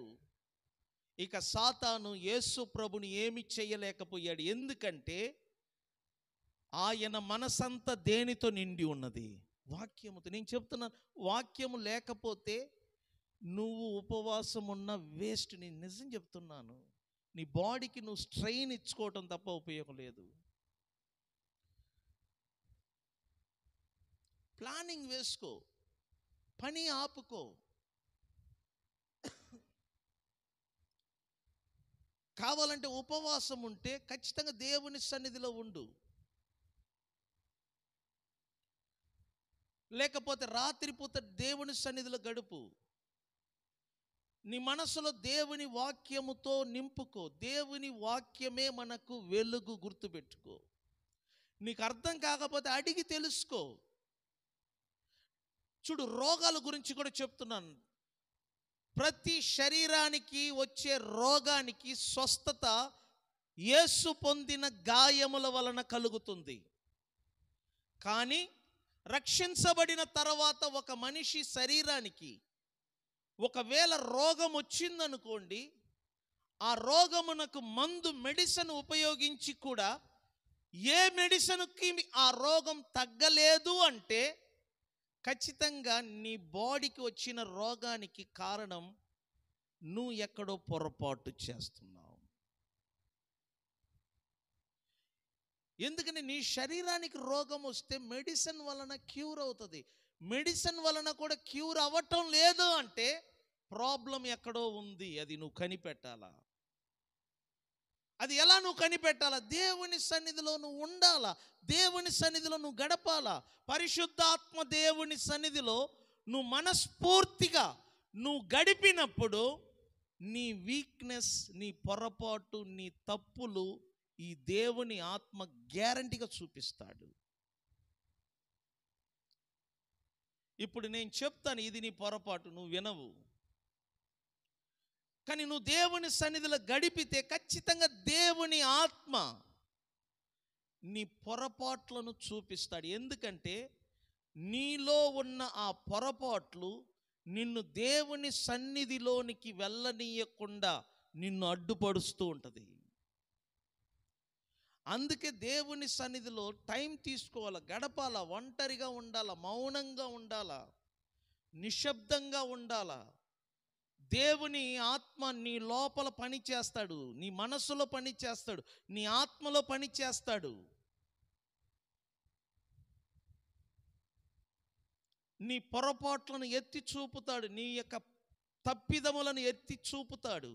Speaker 2: ఇక సాతాను యేసు ప్రభుని ఏమి చేయలేకపోయాడు ఎందుకంటే ఆయన మనసంతా దేనితో నిండి ఉన్నది వాక్యముతో నేను చెప్తున్నాను వాక్యము లేకపోతే నువ్వు ఉపవాసం ఉన్న వేస్ట్ నేను నిజం చెప్తున్నాను నీ బాడీకి నువ్వు స్ట్రెయిన్ ఇచ్చుకోవటం తప్ప ఉపయోగం లేదు ప్లానింగ్ వేసుకో పని ఆపుకో కావాలంటే ఉపవాసం ఉంటే ఖచ్చితంగా దేవుని సన్నిధిలో ఉండు లేకపోతే రాత్రిపూత దేవుని సన్నిధిలో గడుపు నీ మనసులో దేవుని వాక్యముతో నింపుకో దేవుని వాక్యమే మనకు వెలుగు గుర్తుపెట్టుకో నీకు అర్థం కాకపోతే అడిగి తెలుసుకో చూడు రోగాల గురించి కూడా చెప్తున్నాను ప్రతి శరీరానికి వచ్చే రోగానికి స్వస్థత యేసు పొందిన గాయముల వలన కలుగుతుంది కానీ రక్షించబడిన తర్వాత ఒక మనిషి శరీరానికి ఒకవేళ రోగం వచ్చిందనుకోండి ఆ రోగమునకు మందు మెడిసిన్ ఉపయోగించి కూడా ఏ మెడిసిన్కి ఆ రోగం తగ్గలేదు అంటే ఖచ్చితంగా నీ బాడీకి వచ్చిన రోగానికి కారణం నువ్వు ఎక్కడో పొరపాటు చేస్తున్నావు ఎందుకని నీ శరీరానికి రోగం వస్తే మెడిసిన్ వలన క్యూర్ అవుతుంది మెడిసిన్ వలన కూడా క్యూర్ అవ్వటం లేదు అంటే ప్రాబ్లం ఎక్కడో ఉంది అది నువ్వు కనిపెట్టాలా అది ఎలా నువ్వు కనిపెట్టాలా దేవుని సన్నిధిలో నువ్వు ఉండాలా దేవుని సన్నిధిలో నువ్వు గడపాలా పరిశుద్ధాత్మ దేవుని సన్నిధిలో నువ్వు మనస్ఫూర్తిగా నువ్వు గడిపినప్పుడు నీ వీక్నెస్ నీ పొరపాటు నీ తప్పులు ఈ దేవుని ఆత్మ గ్యారంటీగా చూపిస్తాడు ఇప్పుడు నేను చెప్తాను ఇది నీ పొరపాటు నువ్వు వినవు కానీ నువ్వు దేవుని సన్నిధిలో గడిపితే ఖచ్చితంగా దేవుని ఆత్మ నీ పొరపాట్లను చూపిస్తాడు ఎందుకంటే నీలో ఉన్న ఆ పొరపాట్లు నిన్ను దేవుని సన్నిధిలోనికి వెళ్ళనీయకుండా నిన్ను అడ్డుపడుస్తూ ఉంటుంది అందుకే దేవుని సన్నిధిలో టైం తీసుకోవాలా గడపాల ఒంటరిగా ఉండాలా మౌనంగా ఉండాలా నిశ్శబ్దంగా ఉండాలా దేవుని ఆత్మ నీ లోపల పని చేస్తాడు నీ మనసులో పని చేస్తాడు నీ ఆత్మలో పని చేస్తాడు నీ పొరపాట్లను ఎత్తి చూపుతాడు నీ యొక్క తప్పిదములను ఎత్తి చూపుతాడు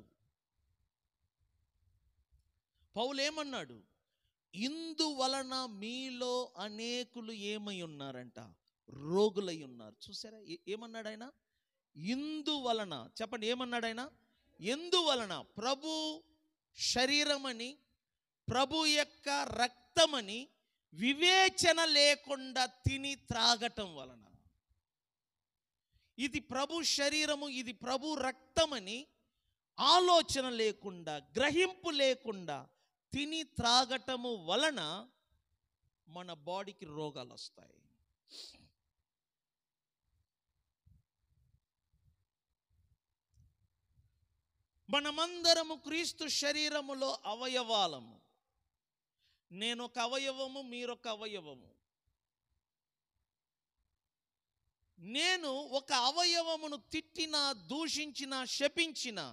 Speaker 2: పౌలేమన్నాడు ఇందువలన మీలో అనేకులు ఏమై ఉన్నారంట రోగులై ఉన్నారు చూసారా ఏమన్నాడు ఆయన ఇందువలన చెప్పండి ఏమన్నాడు ఆయన ఎందువలన ప్రభు శరీరమని ప్రభు యొక్క రక్తమని వివేచన లేకుండా తిని త్రాగటం వలన ఇది ప్రభు శరీరము ఇది ప్రభు రక్తమని ఆలోచన లేకుండా గ్రహింపు లేకుండా తిని త్రాగటము వలన మన బాడీకి రోగాలు వస్తాయి మనమందరము క్రీస్తు శరీరములో అవయవాలము నేను ఒక అవయవము మీరొక అవయవము నేను ఒక అవయవమును తిట్టినా దూషించినా శపించినా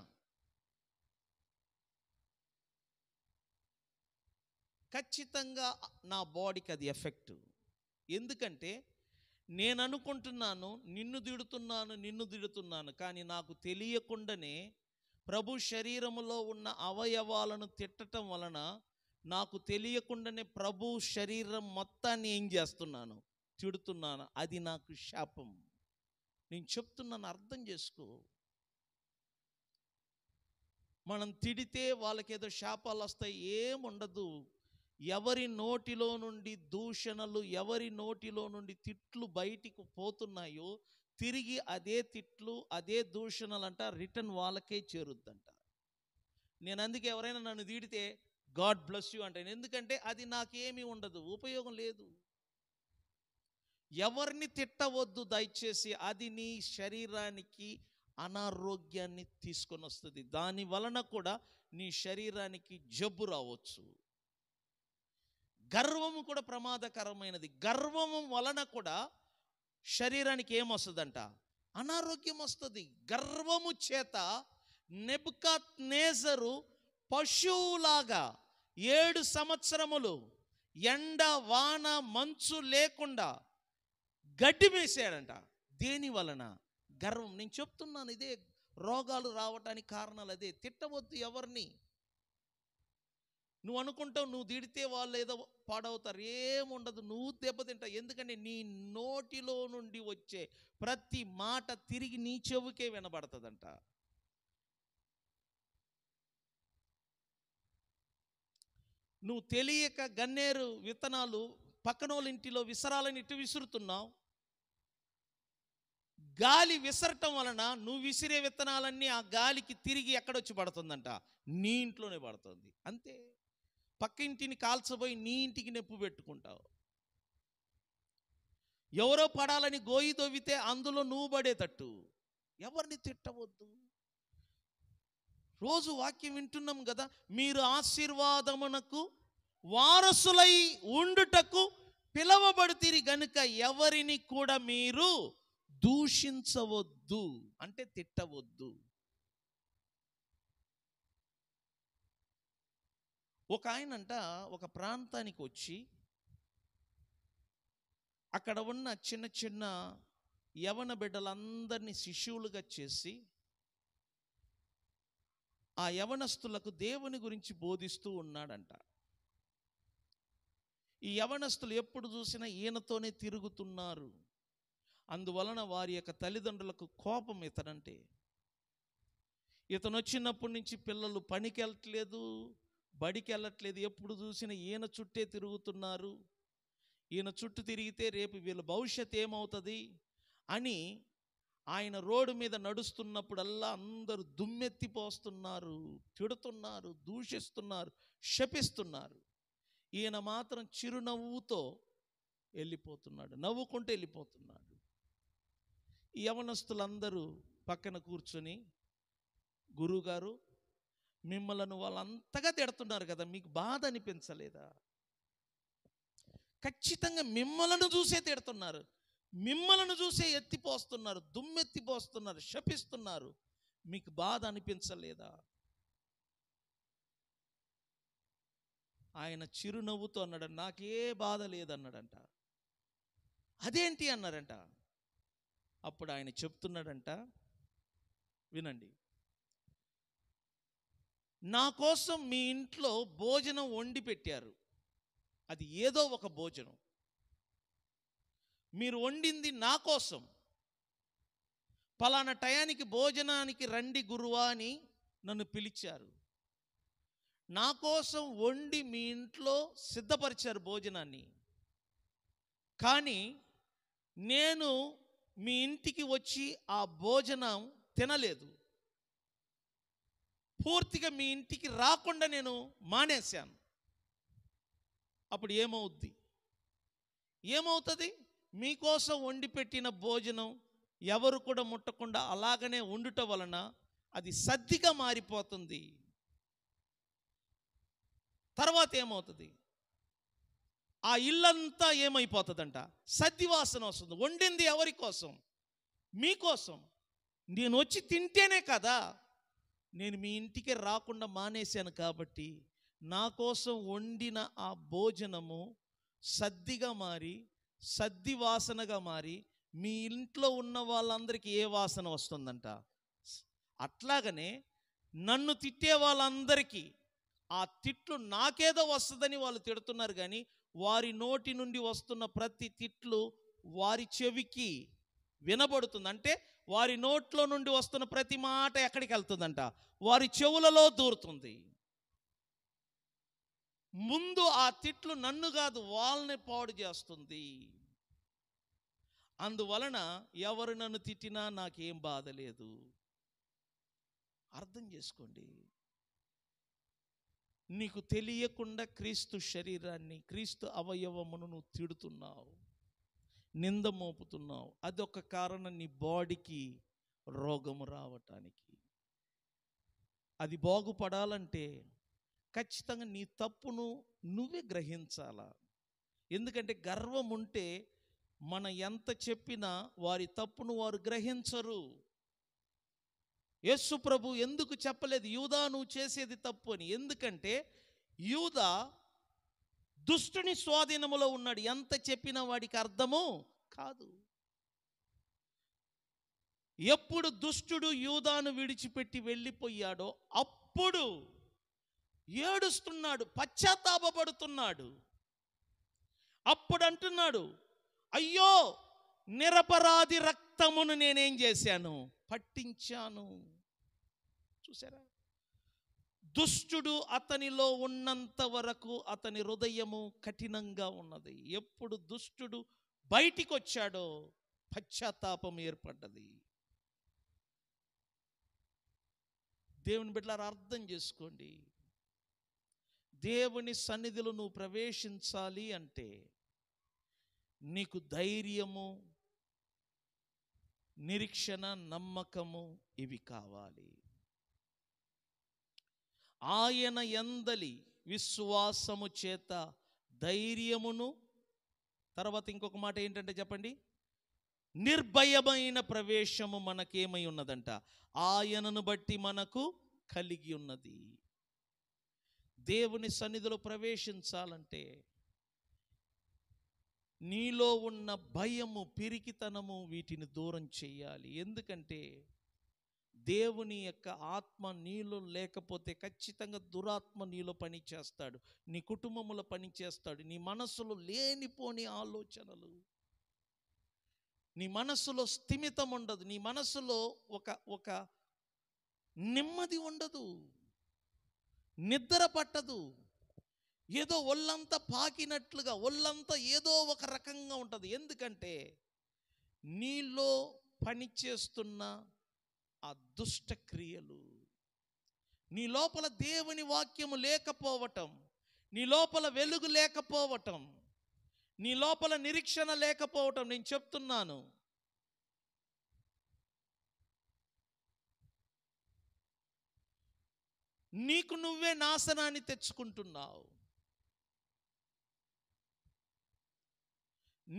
Speaker 2: ఖచ్చితంగా నా బాడీకి అది ఎఫెక్ట్ ఎందుకంటే నేను అనుకుంటున్నాను నిన్ను దిడుతున్నాను నిన్ను దిడుతున్నాను కానీ నాకు తెలియకుండానే ప్రభు శరీరంలో ఉన్న అవయవాలను తిట్టడం వలన నాకు తెలియకుండానే ప్రభు శరీరం మొత్తాన్ని ఏం చేస్తున్నాను తిడుతున్నాను అది నాకు శాపం నేను చెప్తున్నాను అర్థం చేసుకో మనం తిడితే వాళ్ళకేదో శాపాలు వస్తాయి ఏముండదు ఎవరి నోటిలో నుండి దూషణలు ఎవరి నోటిలో నుండి తిట్లు బయటికి పోతున్నాయో తిరిగి అదే తిట్లు అదే దూషణలు అంట రిటర్న్ వాళ్ళకే చేరుద్దంట నేను అందుకే ఎవరైనా నన్ను తీడితే గాడ్ బ్లస్ యూ అంటాను ఎందుకంటే అది నాకేమీ ఉండదు ఉపయోగం లేదు ఎవరిని తిట్టవద్దు దయచేసి అది నీ శరీరానికి అనారోగ్యాన్ని తీసుకొని వస్తుంది దాని వలన కూడా నీ శరీరానికి జబ్బు రావచ్చు గర్వము కూడా ప్రమాదకరమైనది గర్వము వలన కూడా శరీరానికి ఏమొస్తుందంట అనారోగ్యం వస్తుంది గర్వము చేత నెబ్కాత్ నేజరు పశువులాగా ఏడు సంవత్సరములు ఎండ వాన మంచు లేకుండా గడ్డి వేసాడంట దేని వలన గర్వం నేను చెప్తున్నాను ఇదే రోగాలు రావటానికి కారణాలు అదే తిట్టవద్దు ఎవరిని నువ్వు అనుకుంటావు నువ్వు తిడితే వాళ్ళు ఏదో పాడవుతారు ఏముండదు నువ్వు దెబ్బతింటావు ఎందుకంటే నీ నోటిలో నుండి వచ్చే ప్రతి మాట తిరిగి నీ చెవుకే వినబడుతుందంట నువ్వు తెలియక గన్నేరు విత్తనాలు పక్కనోళ్ళ ఇంటిలో విసరాలని ఇటు విసురుతున్నావు గాలి విసరటం వలన నువ్వు విసిరే విత్తనాలన్నీ ఆ గాలికి తిరిగి ఎక్కడొచ్చి పడుతుందంట నీ ఇంట్లోనే పడుతుంది అంతే పక్క ఇంటిని కాల్చబోయి నీ ఇంటికి నొప్పి పెట్టుకుంటావు ఎవరో పడాలని గోయి తవ్వితే అందులో నువ్వు పడేటట్టు ఎవరిని తిట్టవద్దు రోజు వాక్యం వింటున్నాం కదా మీరు ఆశీర్వాదమునకు వారసులై ఉండుటకు పిలవబడితిరి గనుక ఎవరిని కూడా మీరు దూషించవద్దు అంటే తిట్టవద్దు ఒక ఆయన అంట ఒక ప్రాంతానికి వచ్చి అక్కడ ఉన్న చిన్న చిన్న యవన బిడ్డలందరినీ శిష్యులుగా చేసి ఆ యవనస్తులకు దేవుని గురించి బోధిస్తూ ఉన్నాడంట ఈ యవనస్తులు ఎప్పుడు చూసినా ఈయనతోనే తిరుగుతున్నారు అందువలన వారి యొక్క తల్లిదండ్రులకు కోపం ఇతనంటే ఇతను వచ్చినప్పటి నుంచి పిల్లలు పనికి వెళ్ళట్లేదు బడికి వెళ్ళట్లేదు ఎప్పుడు చూసినా ఈయన చుట్టే తిరుగుతున్నారు ఈయన చుట్టూ తిరిగితే రేపు వీళ్ళ భవిష్యత్ ఏమవుతుంది అని ఆయన రోడ్డు మీద నడుస్తున్నప్పుడల్లా అందరూ దుమ్మెత్తిపోస్తున్నారు తిడుతున్నారు దూషిస్తున్నారు శపిస్తున్నారు ఈయన మాత్రం చిరునవ్వుతో వెళ్ళిపోతున్నాడు నవ్వుకుంటూ వెళ్ళిపోతున్నాడు యవనస్తులందరూ పక్కన కూర్చొని గురువుగారు మిమ్మల్ని వాళ్ళు అంతగా తిడుతున్నారు కదా మీకు బాధ అనిపించలేదా ఖచ్చితంగా మిమ్మలను చూసే తిడుతున్నారు మిమ్మలను చూసే ఎత్తిపోస్తున్నారు దుమ్మెత్తిపోస్తున్నారు శపిస్తున్నారు మీకు బాధ అనిపించలేదా ఆయన చిరునవ్వుతో అన్నాడు నాకే బాధ లేదన్నాడంట అదేంటి అన్నారంట అప్పుడు ఆయన చెప్తున్నాడంట వినండి నా కోసం మీ ఇంట్లో భోజనం వండి పెట్టారు అది ఏదో ఒక భోజనం మీరు వండింది నా కోసం పలానా టయానికి భోజనానికి రండి గురువా అని నన్ను పిలిచారు నా కోసం వండి మీ ఇంట్లో సిద్ధపరిచారు భోజనాన్ని కానీ నేను మీ ఇంటికి వచ్చి ఆ భోజనం తినలేదు పూర్తిగా మీ ఇంటికి రాకుండా నేను మానేశాను అప్పుడు ఏమవుద్ది ఏమవుతుంది మీకోసం వండి పెట్టిన భోజనం ఎవరు కూడా ముట్టకుండా అలాగనే ఉండుట వలన అది సద్దిగా మారిపోతుంది తర్వాత ఏమవుతుంది ఆ ఇల్లంతా ఏమైపోతుందంట సద్ది వాసన వస్తుంది వండింది ఎవరి కోసం మీకోసం నేను వచ్చి తింటేనే కదా నేను మీ ఇంటికి రాకుండా మానేశాను కాబట్టి నా కోసం వండిన ఆ భోజనము సద్దిగా మారి సద్ది వాసనగా మారి మీ ఇంట్లో ఉన్న వాళ్ళందరికీ ఏ వాసన వస్తుందంట అట్లాగనే నన్ను తిట్టే వాళ్ళందరికీ ఆ తిట్లు నాకేదో వస్తుందని వాళ్ళు తిడుతున్నారు కానీ వారి నోటి నుండి వస్తున్న ప్రతి తిట్లు వారి చెవికి వినబడుతుంది అంటే వారి నోట్లో నుండి వస్తున్న ప్రతి మాట ఎక్కడికి వెళ్తుందంట వారి చెవులలో దూరుతుంది ముందు ఆ తిట్లు నన్ను కాదు వాళ్ళని పాడు చేస్తుంది అందువలన ఎవరు నన్ను తిట్టినా నాకేం బాధ లేదు అర్థం చేసుకోండి నీకు తెలియకుండా క్రీస్తు శరీరాన్ని క్రీస్తు అవయవమును నువ్వు తిడుతున్నావు నింద మోపుతున్నావు అదొక కారణం నీ బాడీకి రోగము రావటానికి అది బాగుపడాలంటే ఖచ్చితంగా నీ తప్పును నువ్వే గ్రహించాలా ఎందుకంటే గర్వం ఉంటే మన ఎంత చెప్పినా వారి తప్పును వారు గ్రహించరు యేసు ప్రభు ఎందుకు చెప్పలేదు యూదా నువ్వు చేసేది తప్పు అని ఎందుకంటే యూదా దుష్టుని స్వాధీనములో ఉన్నాడు ఎంత చెప్పినా వాడికి అర్థము కాదు ఎప్పుడు దుష్టుడు యూదాను విడిచిపెట్టి వెళ్ళిపోయాడో అప్పుడు ఏడుస్తున్నాడు పశ్చాత్తాపడుతున్నాడు అప్పుడు అంటున్నాడు అయ్యో నిరపరాధి రక్తమును నేనేం చేశాను పట్టించాను చూసారా దుష్టుడు అతనిలో ఉన్నంత వరకు అతని హృదయము కఠినంగా ఉన్నది ఎప్పుడు దుష్టుడు బయటికి వచ్చాడో పశ్చాత్తాపం ఏర్పడ్డది దేవుని బిడ్డలారా అర్థం చేసుకోండి దేవుని సన్నిధిలో నువ్వు ప్రవేశించాలి అంటే నీకు ధైర్యము నిరీక్షణ నమ్మకము ఇవి కావాలి ఆయన ఎందలి విశ్వాసము చేత ధైర్యమును తర్వాత ఇంకొక మాట ఏంటంటే చెప్పండి నిర్భయమైన ప్రవేశము మనకేమై ఉన్నదంట ఆయనను బట్టి మనకు కలిగి ఉన్నది దేవుని సన్నిధిలో ప్రవేశించాలంటే నీలో ఉన్న భయము పిరికితనము వీటిని దూరం చేయాలి ఎందుకంటే దేవుని యొక్క ఆత్మ నీలో లేకపోతే ఖచ్చితంగా దురాత్మ నీలో పని చేస్తాడు నీ కుటుంబములో పని చేస్తాడు నీ మనసులో లేనిపోని ఆలోచనలు నీ మనసులో స్థిమితం ఉండదు నీ మనసులో ఒక ఒక నెమ్మది ఉండదు నిద్ర పట్టదు ఏదో ఒళ్ళంతా పాకినట్లుగా ఒళ్ళంతా ఏదో ఒక రకంగా ఉంటుంది ఎందుకంటే నీలో పనిచేస్తున్న ఆ దుష్ట క్రియలు నీ లోపల దేవుని వాక్యము లేకపోవటం నీ లోపల వెలుగు లేకపోవటం నీ లోపల నిరీక్షణ లేకపోవటం నేను చెప్తున్నాను నీకు నువ్వే నాశనాన్ని తెచ్చుకుంటున్నావు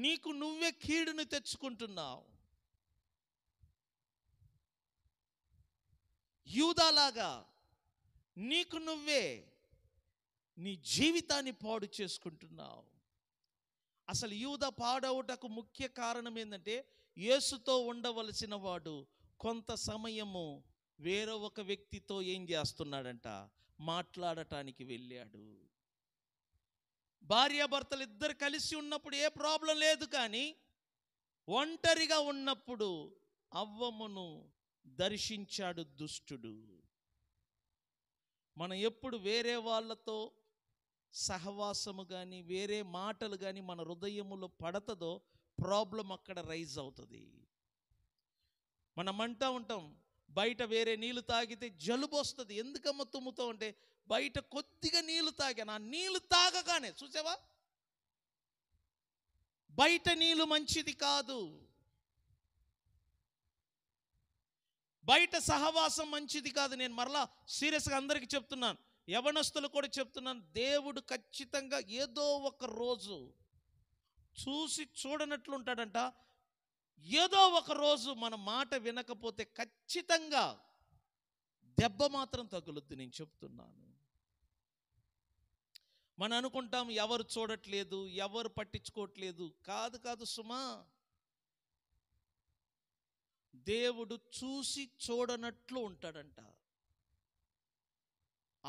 Speaker 2: నీకు నువ్వే కీడును తెచ్చుకుంటున్నావు యూదాలాగా నీకు నువ్వే నీ జీవితాన్ని పాడు చేసుకుంటున్నావు అసలు యూద పాడవుటకు ముఖ్య కారణం ఏంటంటే యేసుతో ఉండవలసిన వాడు కొంత సమయము వేరే ఒక వ్యక్తితో ఏం చేస్తున్నాడంట మాట్లాడటానికి వెళ్ళాడు భార్యాభర్తలు ఇద్దరు కలిసి ఉన్నప్పుడు ఏ ప్రాబ్లం లేదు కానీ ఒంటరిగా ఉన్నప్పుడు అవ్వమును దర్శించాడు దుష్టుడు మనం ఎప్పుడు వేరే వాళ్ళతో సహవాసము కానీ వేరే మాటలు కానీ మన హృదయములో పడతదో ప్రాబ్లం అక్కడ రైజ్ అవుతుంది మనం అంటా ఉంటాం బయట వేరే నీళ్లు తాగితే జలుబు వస్తుంది ఎందుకమ్మ తుమ్ముతో ఉంటే బయట కొద్దిగా నీళ్లు తాగాను ఆ నీళ్లు తాగగానే చూసావా బయట నీళ్లు మంచిది కాదు బయట సహవాసం మంచిది కాదు నేను మరలా సీరియస్గా అందరికీ చెప్తున్నాను యవనస్తులు కూడా చెప్తున్నాను దేవుడు ఖచ్చితంగా ఏదో ఒక రోజు చూసి చూడనట్లు ఉంటాడంట ఏదో ఒక రోజు మన మాట వినకపోతే ఖచ్చితంగా దెబ్బ మాత్రం తగులుద్ది నేను చెప్తున్నాను మనం అనుకుంటాం ఎవరు చూడట్లేదు ఎవరు పట్టించుకోవట్లేదు కాదు కాదు సుమా దేవుడు చూసి చూడనట్లు ఉంటాడంట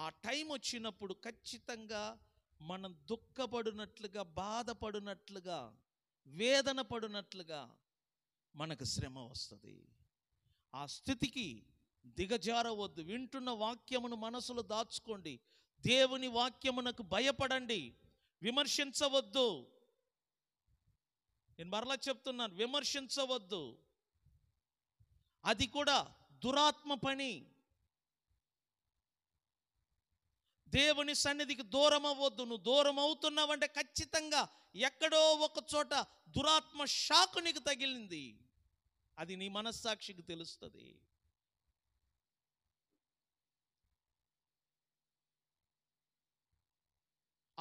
Speaker 2: ఆ టైం వచ్చినప్పుడు ఖచ్చితంగా మనం దుఃఖపడినట్లుగా బాధపడినట్లుగా వేదన పడినట్లుగా మనకు శ్రమ వస్తుంది ఆ స్థితికి దిగజారవద్దు వింటున్న వాక్యమును మనసులో దాచుకోండి దేవుని వాక్యమునకు భయపడండి విమర్శించవద్దు నేను మరలా చెప్తున్నాను విమర్శించవద్దు అది కూడా దురాత్మ పని దేవుని సన్నిధికి దూరం అవ్వద్దు నువ్వు దూరం అవుతున్నావంటే ఖచ్చితంగా ఎక్కడో ఒక చోట దురాత్మ షాకు నీకు తగిలింది అది నీ మనస్సాక్షికి తెలుస్తుంది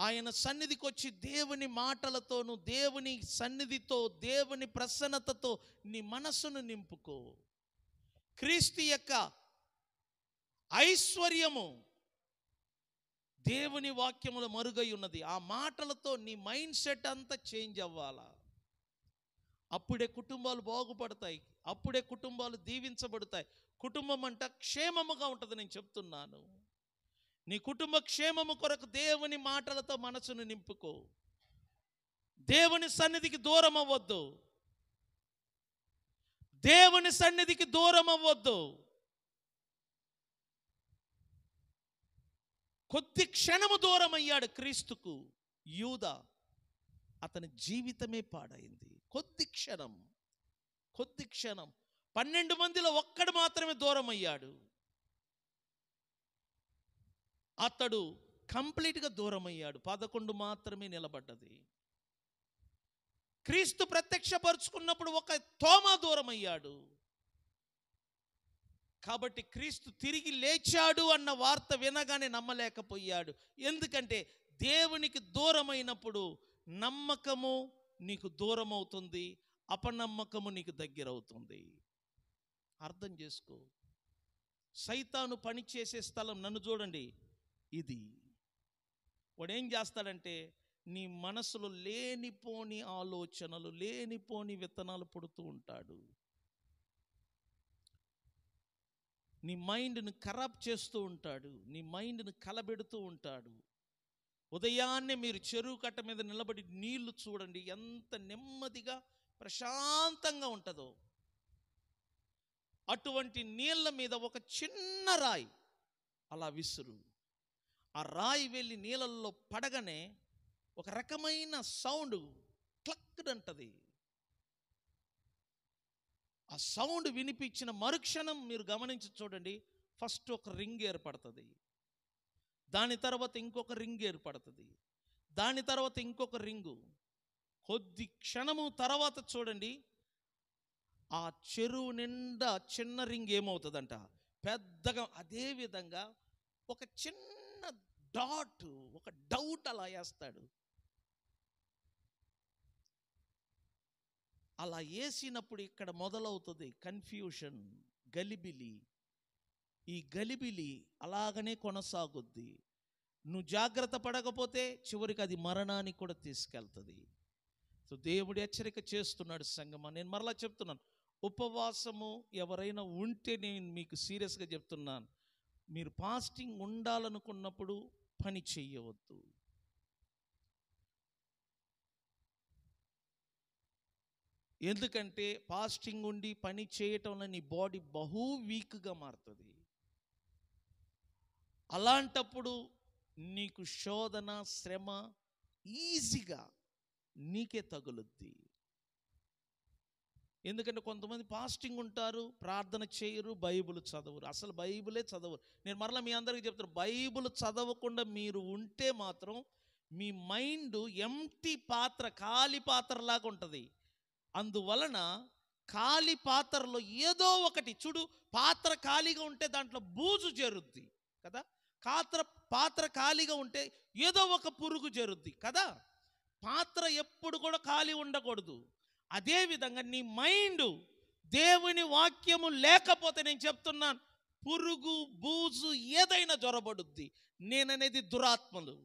Speaker 2: ఆయన సన్నిధికి వచ్చి దేవుని మాటలతోను దేవుని సన్నిధితో దేవుని ప్రసన్నతతో నీ మనస్సును నింపుకో క్రీస్తు యొక్క ఐశ్వర్యము దేవుని వాక్యములు మరుగై ఉన్నది ఆ మాటలతో నీ మైండ్ సెట్ అంతా చేంజ్ అవ్వాలా అప్పుడే కుటుంబాలు బాగుపడతాయి అప్పుడే కుటుంబాలు దీవించబడతాయి కుటుంబం అంట క్షేమముగా ఉంటుంది నేను చెప్తున్నాను నీ కుటుంబ క్షేమము కొరకు దేవుని మాటలతో మనసును నింపుకో దేవుని సన్నిధికి దూరం అవ్వద్దు దేవుని సన్నిధికి దూరం అవ్వద్దు కొద్ది క్షణము దూరం అయ్యాడు క్రీస్తుకు యూద అతని జీవితమే పాడైంది కొద్ది క్షణం కొద్ది క్షణం పన్నెండు మందిలో ఒక్కడు మాత్రమే దూరం అయ్యాడు అతడు కంప్లీట్గా దూరం అయ్యాడు పదకొండు మాత్రమే నిలబడ్డది క్రీస్తు ప్రత్యక్షపరుచుకున్నప్పుడు ఒక తోమా దూరం అయ్యాడు కాబట్టి క్రీస్తు తిరిగి లేచాడు అన్న వార్త వినగానే నమ్మలేకపోయాడు ఎందుకంటే దేవునికి దూరమైనప్పుడు నమ్మకము నీకు దూరం అవుతుంది అపనమ్మకము నీకు దగ్గరవుతుంది అర్థం చేసుకో సైతాను పనిచేసే స్థలం నన్ను చూడండి ఇది వాడేం చేస్తాడంటే నీ మనసులో లేనిపోని ఆలోచనలు లేనిపోని విత్తనాలు పుడుతూ ఉంటాడు నీ మైండ్ను ఖరాబ్ చేస్తూ ఉంటాడు నీ మైండ్ను కలబెడుతూ ఉంటాడు ఉదయాన్నే మీరు చెరువు కట్ట మీద నిలబడి నీళ్లు చూడండి ఎంత నెమ్మదిగా ప్రశాంతంగా ఉంటుందో అటువంటి నీళ్ళ మీద ఒక చిన్న రాయి అలా విసురు ఆ రాయి వెళ్ళి నీళ్ళల్లో పడగనే ఒక రకమైన సౌండ్ క్లక్డ్ అంటది ఆ సౌండ్ వినిపించిన మరుక్షణం మీరు గమనించి చూడండి ఫస్ట్ ఒక రింగ్ ఏర్పడుతుంది దాని తర్వాత ఇంకొక రింగ్ ఏర్పడుతుంది దాని తర్వాత ఇంకొక రింగు కొద్ది క్షణము తర్వాత చూడండి ఆ చెరువు నిండా చిన్న రింగ్ ఏమవుతుందంట పెద్దగా అదే విధంగా ఒక చిన్న డాట్ ఒక డౌట్ అలా వేస్తాడు అలా వేసినప్పుడు ఇక్కడ మొదలవుతుంది కన్ఫ్యూషన్ గలిబిలి ఈ గలిబిలి అలాగనే కొనసాగుద్ది నువ్వు జాగ్రత్త పడకపోతే చివరికి అది మరణానికి కూడా తీసుకెళ్తుంది సో దేవుడు హెచ్చరిక చేస్తున్నాడు సంగమా నేను మరలా చెప్తున్నాను ఉపవాసము ఎవరైనా ఉంటే నేను మీకు సీరియస్గా చెప్తున్నాను మీరు ఫాస్టింగ్ ఉండాలనుకున్నప్పుడు పని చేయవద్దు ఎందుకంటే ఫాస్టింగ్ ఉండి పని చేయటం వల్ల నీ బాడీ బహు వీక్గా మారుతుంది అలాంటప్పుడు నీకు శోధన శ్రమ ఈజీగా నీకే తగులుద్ది ఎందుకంటే కొంతమంది ఫాస్టింగ్ ఉంటారు ప్రార్థన చేయరు బైబుల్ చదవరు అసలు బైబులే చదవరు నేను మరలా మీ అందరికీ చెప్తాను బైబుల్ చదవకుండా మీరు ఉంటే మాత్రం మీ మైండ్ ఎంటీ పాత్ర ఖాళీ పాత్రలాగా ఉంటుంది అందువలన ఖాళీ పాత్రలో ఏదో ఒకటి చూడు పాత్ర ఖాళీగా ఉంటే దాంట్లో బూజు జరుద్ది కదా పాత్ర పాత్ర ఖాళీగా ఉంటే ఏదో ఒక పురుగు జరుద్ది కదా పాత్ర ఎప్పుడు కూడా ఖాళీ ఉండకూడదు అదేవిధంగా నీ మైండ్ దేవుని వాక్యము లేకపోతే నేను చెప్తున్నాను పురుగు బూజు ఏదైనా జ్వరబడుద్ది నేననేది దురాత్మలు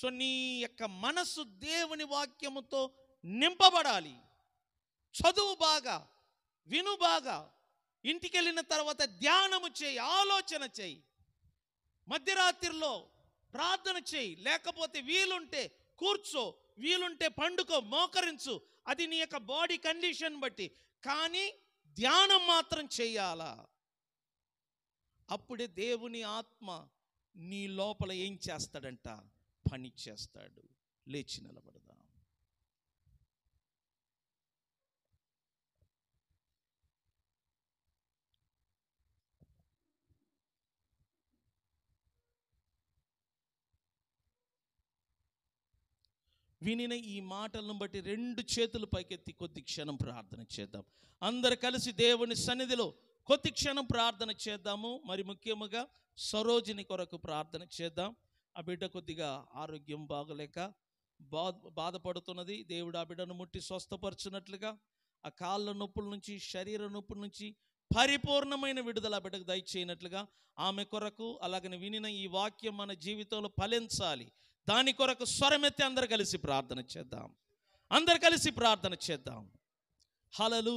Speaker 2: సో నీ యొక్క మనస్సు దేవుని వాక్యముతో నింపబడాలి చదువు బాగా విను బాగా ఇంటికి వెళ్ళిన తర్వాత ధ్యానము చేయి ఆలోచన చేయి మధ్యరాత్రిలో ప్రార్థన చేయి లేకపోతే వీలుంటే కూర్చో వీలుంటే పండుకో మోకరించు అది నీ యొక్క బాడీ కండిషన్ బట్టి కానీ ధ్యానం మాత్రం చేయాలా అప్పుడే దేవుని ఆత్మ నీ లోపల ఏం చేస్తాడంట పని చేస్తాడు లేచి నిలబడదా వినిన ఈ మాటలను బట్టి రెండు చేతులు పైకెత్తి కొద్ది క్షణం ప్రార్థన చేద్దాం అందరు కలిసి దేవుని సన్నిధిలో కొద్ది క్షణం ప్రార్థన చేద్దాము మరి ముఖ్యముగా సరోజిని కొరకు ప్రార్థన చేద్దాం ఆ బిడ్డ కొద్దిగా ఆరోగ్యం బాగలేక బా బాధపడుతున్నది దేవుడు ఆ బిడ్డను ముట్టి స్వస్థపరచున్నట్లుగా ఆ కాళ్ళ నొప్పుల నుంచి శరీర నొప్పుల నుంచి పరిపూర్ణమైన విడుదల బిడ్డకు దయచేయనట్లుగా ఆమె కొరకు అలాగని వినిన ఈ వాక్యం మన జీవితంలో ఫలించాలి దాని కొరకు స్వరమెత్తి అందరు కలిసి ప్రార్థన చేద్దాం అందరు కలిసి ప్రార్థన చేద్దాం హలలు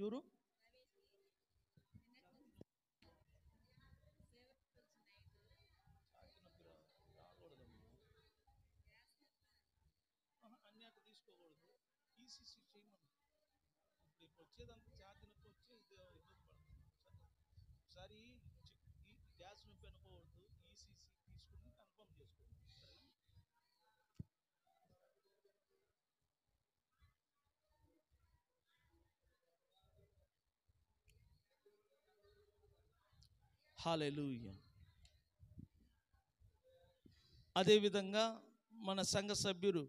Speaker 2: ఎవరు వచ్చేదానికి ఛార్జ్ నొప్పి వచ్చి ఇబ్బంది పడుతుంది ఒకసారి గ్యాస్ నొప్పి అనుకోవద్దు ఈసీసీ తీసుకుని కన్ఫర్మ్ చేసుకోండి అదేవిధంగా మన సంఘ సభ్యులు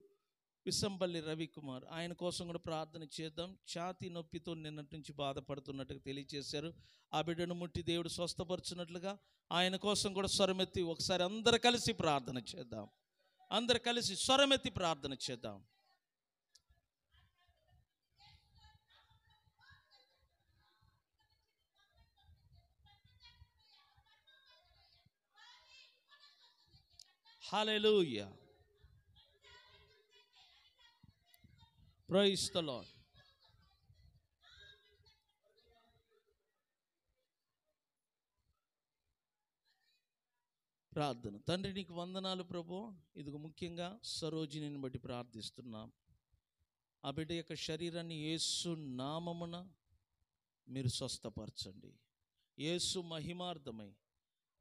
Speaker 2: విసంపల్లి రవికుమార్ ఆయన కోసం కూడా ప్రార్థన చేద్దాం ఛాతి నొప్పితో నిన్నటి నుంచి బాధపడుతున్నట్టుగా తెలియజేశారు ఆ బిడ్డను ముట్టి దేవుడు స్వస్థపరుచున్నట్లుగా ఆయన కోసం కూడా స్వరమెత్తి ఒకసారి అందరు కలిసి ప్రార్థన చేద్దాం అందరు కలిసి స్వరమెత్తి ప్రార్థన చేద్దాం Hallelujah. ప్రైజ్ ప్రార్థన తండ్రి నీకు వందనాలు ప్రభు ఇదిగో ముఖ్యంగా సరోజినిని బట్టి ప్రార్థిస్తున్నాం ఆ బిడ్డ యొక్క శరీరాన్ని యేసు నామమున మీరు స్వస్థపరచండి ఏసు మహిమార్థమై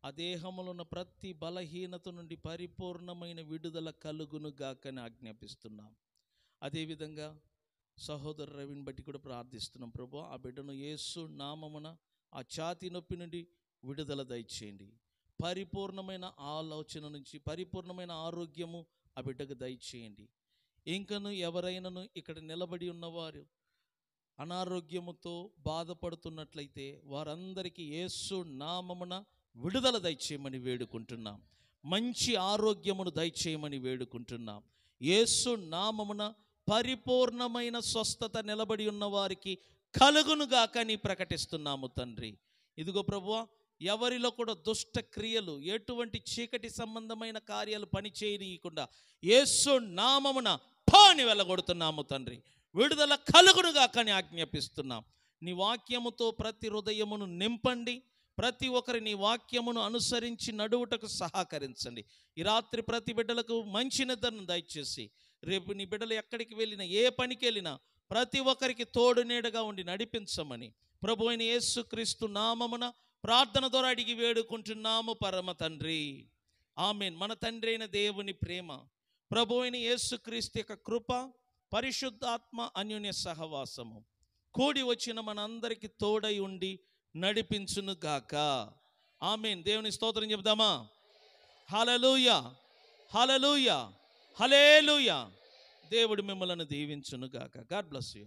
Speaker 2: ఆ దేహంలో ఉన్న ప్రతి బలహీనత నుండి పరిపూర్ణమైన విడుదల కలుగును గాకని ఆజ్ఞాపిస్తున్నాం అదేవిధంగా సహోదరు రవిని బట్టి కూడా ప్రార్థిస్తున్నాం ప్రభు ఆ బిడ్డను యేసు నామమున ఆ ఛాతి నొప్పి నుండి విడుదల దయచేయండి పరిపూర్ణమైన ఆలోచన నుంచి పరిపూర్ణమైన ఆరోగ్యము ఆ బిడ్డకు దయచేయండి ఇంకను ఎవరైనాను ఇక్కడ నిలబడి ఉన్నవారు అనారోగ్యముతో బాధపడుతున్నట్లయితే వారందరికీ యేసు నామమున విడుదల దయచేయమని వేడుకుంటున్నాం మంచి ఆరోగ్యమును దయచేయమని వేడుకుంటున్నాం యేసు నామమున పరిపూర్ణమైన స్వస్థత నిలబడి ఉన్న వారికి కలుగునుగాక నీ ప్రకటిస్తున్నాము తండ్రి ఇదిగో ప్రభువా ఎవరిలో కూడా దుష్ట క్రియలు ఎటువంటి చీకటి సంబంధమైన కార్యాలు పనిచేయనీయకుండా యేసు నామమున పాని వెళ్ళగొడుతున్నాము తండ్రి విడుదల కలుగునుగాక అని ఆజ్ఞాపిస్తున్నాం నీ వాక్యముతో ప్రతి హృదయమును నింపండి ప్రతి ఒక్కరి నీ వాక్యమును అనుసరించి నడువుటకు సహకరించండి ఈ రాత్రి ప్రతి బిడ్డలకు మంచి నిద్రను దయచేసి రేపు నీ బిడ్డలు ఎక్కడికి వెళ్ళినా ఏ పనికి వెళ్ళినా ప్రతి ఒక్కరికి తోడు నీడగా ఉండి నడిపించమని ప్రభు అయిన యేసుక్రీస్తు నామమున ప్రార్థన ద్వారా అడిగి వేడుకుంటున్నాము పరమ తండ్రి ఆమెన్ మన తండ్రి అయిన దేవుని ప్రేమ ప్రభు అయిన యేసుక్రీస్తు యొక్క కృప పరిశుద్ధాత్మ అన్యోన్య సహవాసము కూడి వచ్చిన మనందరికీ తోడై ఉండి నడిపించును గాక ఆమెన్ దేవుని స్తోత్రం చెబుదామా హలలుయ హలలుయా హలేలుయా దేవుడు మిమ్మల్ని దీవించును గాక గాడ్ బ్లస్ యూ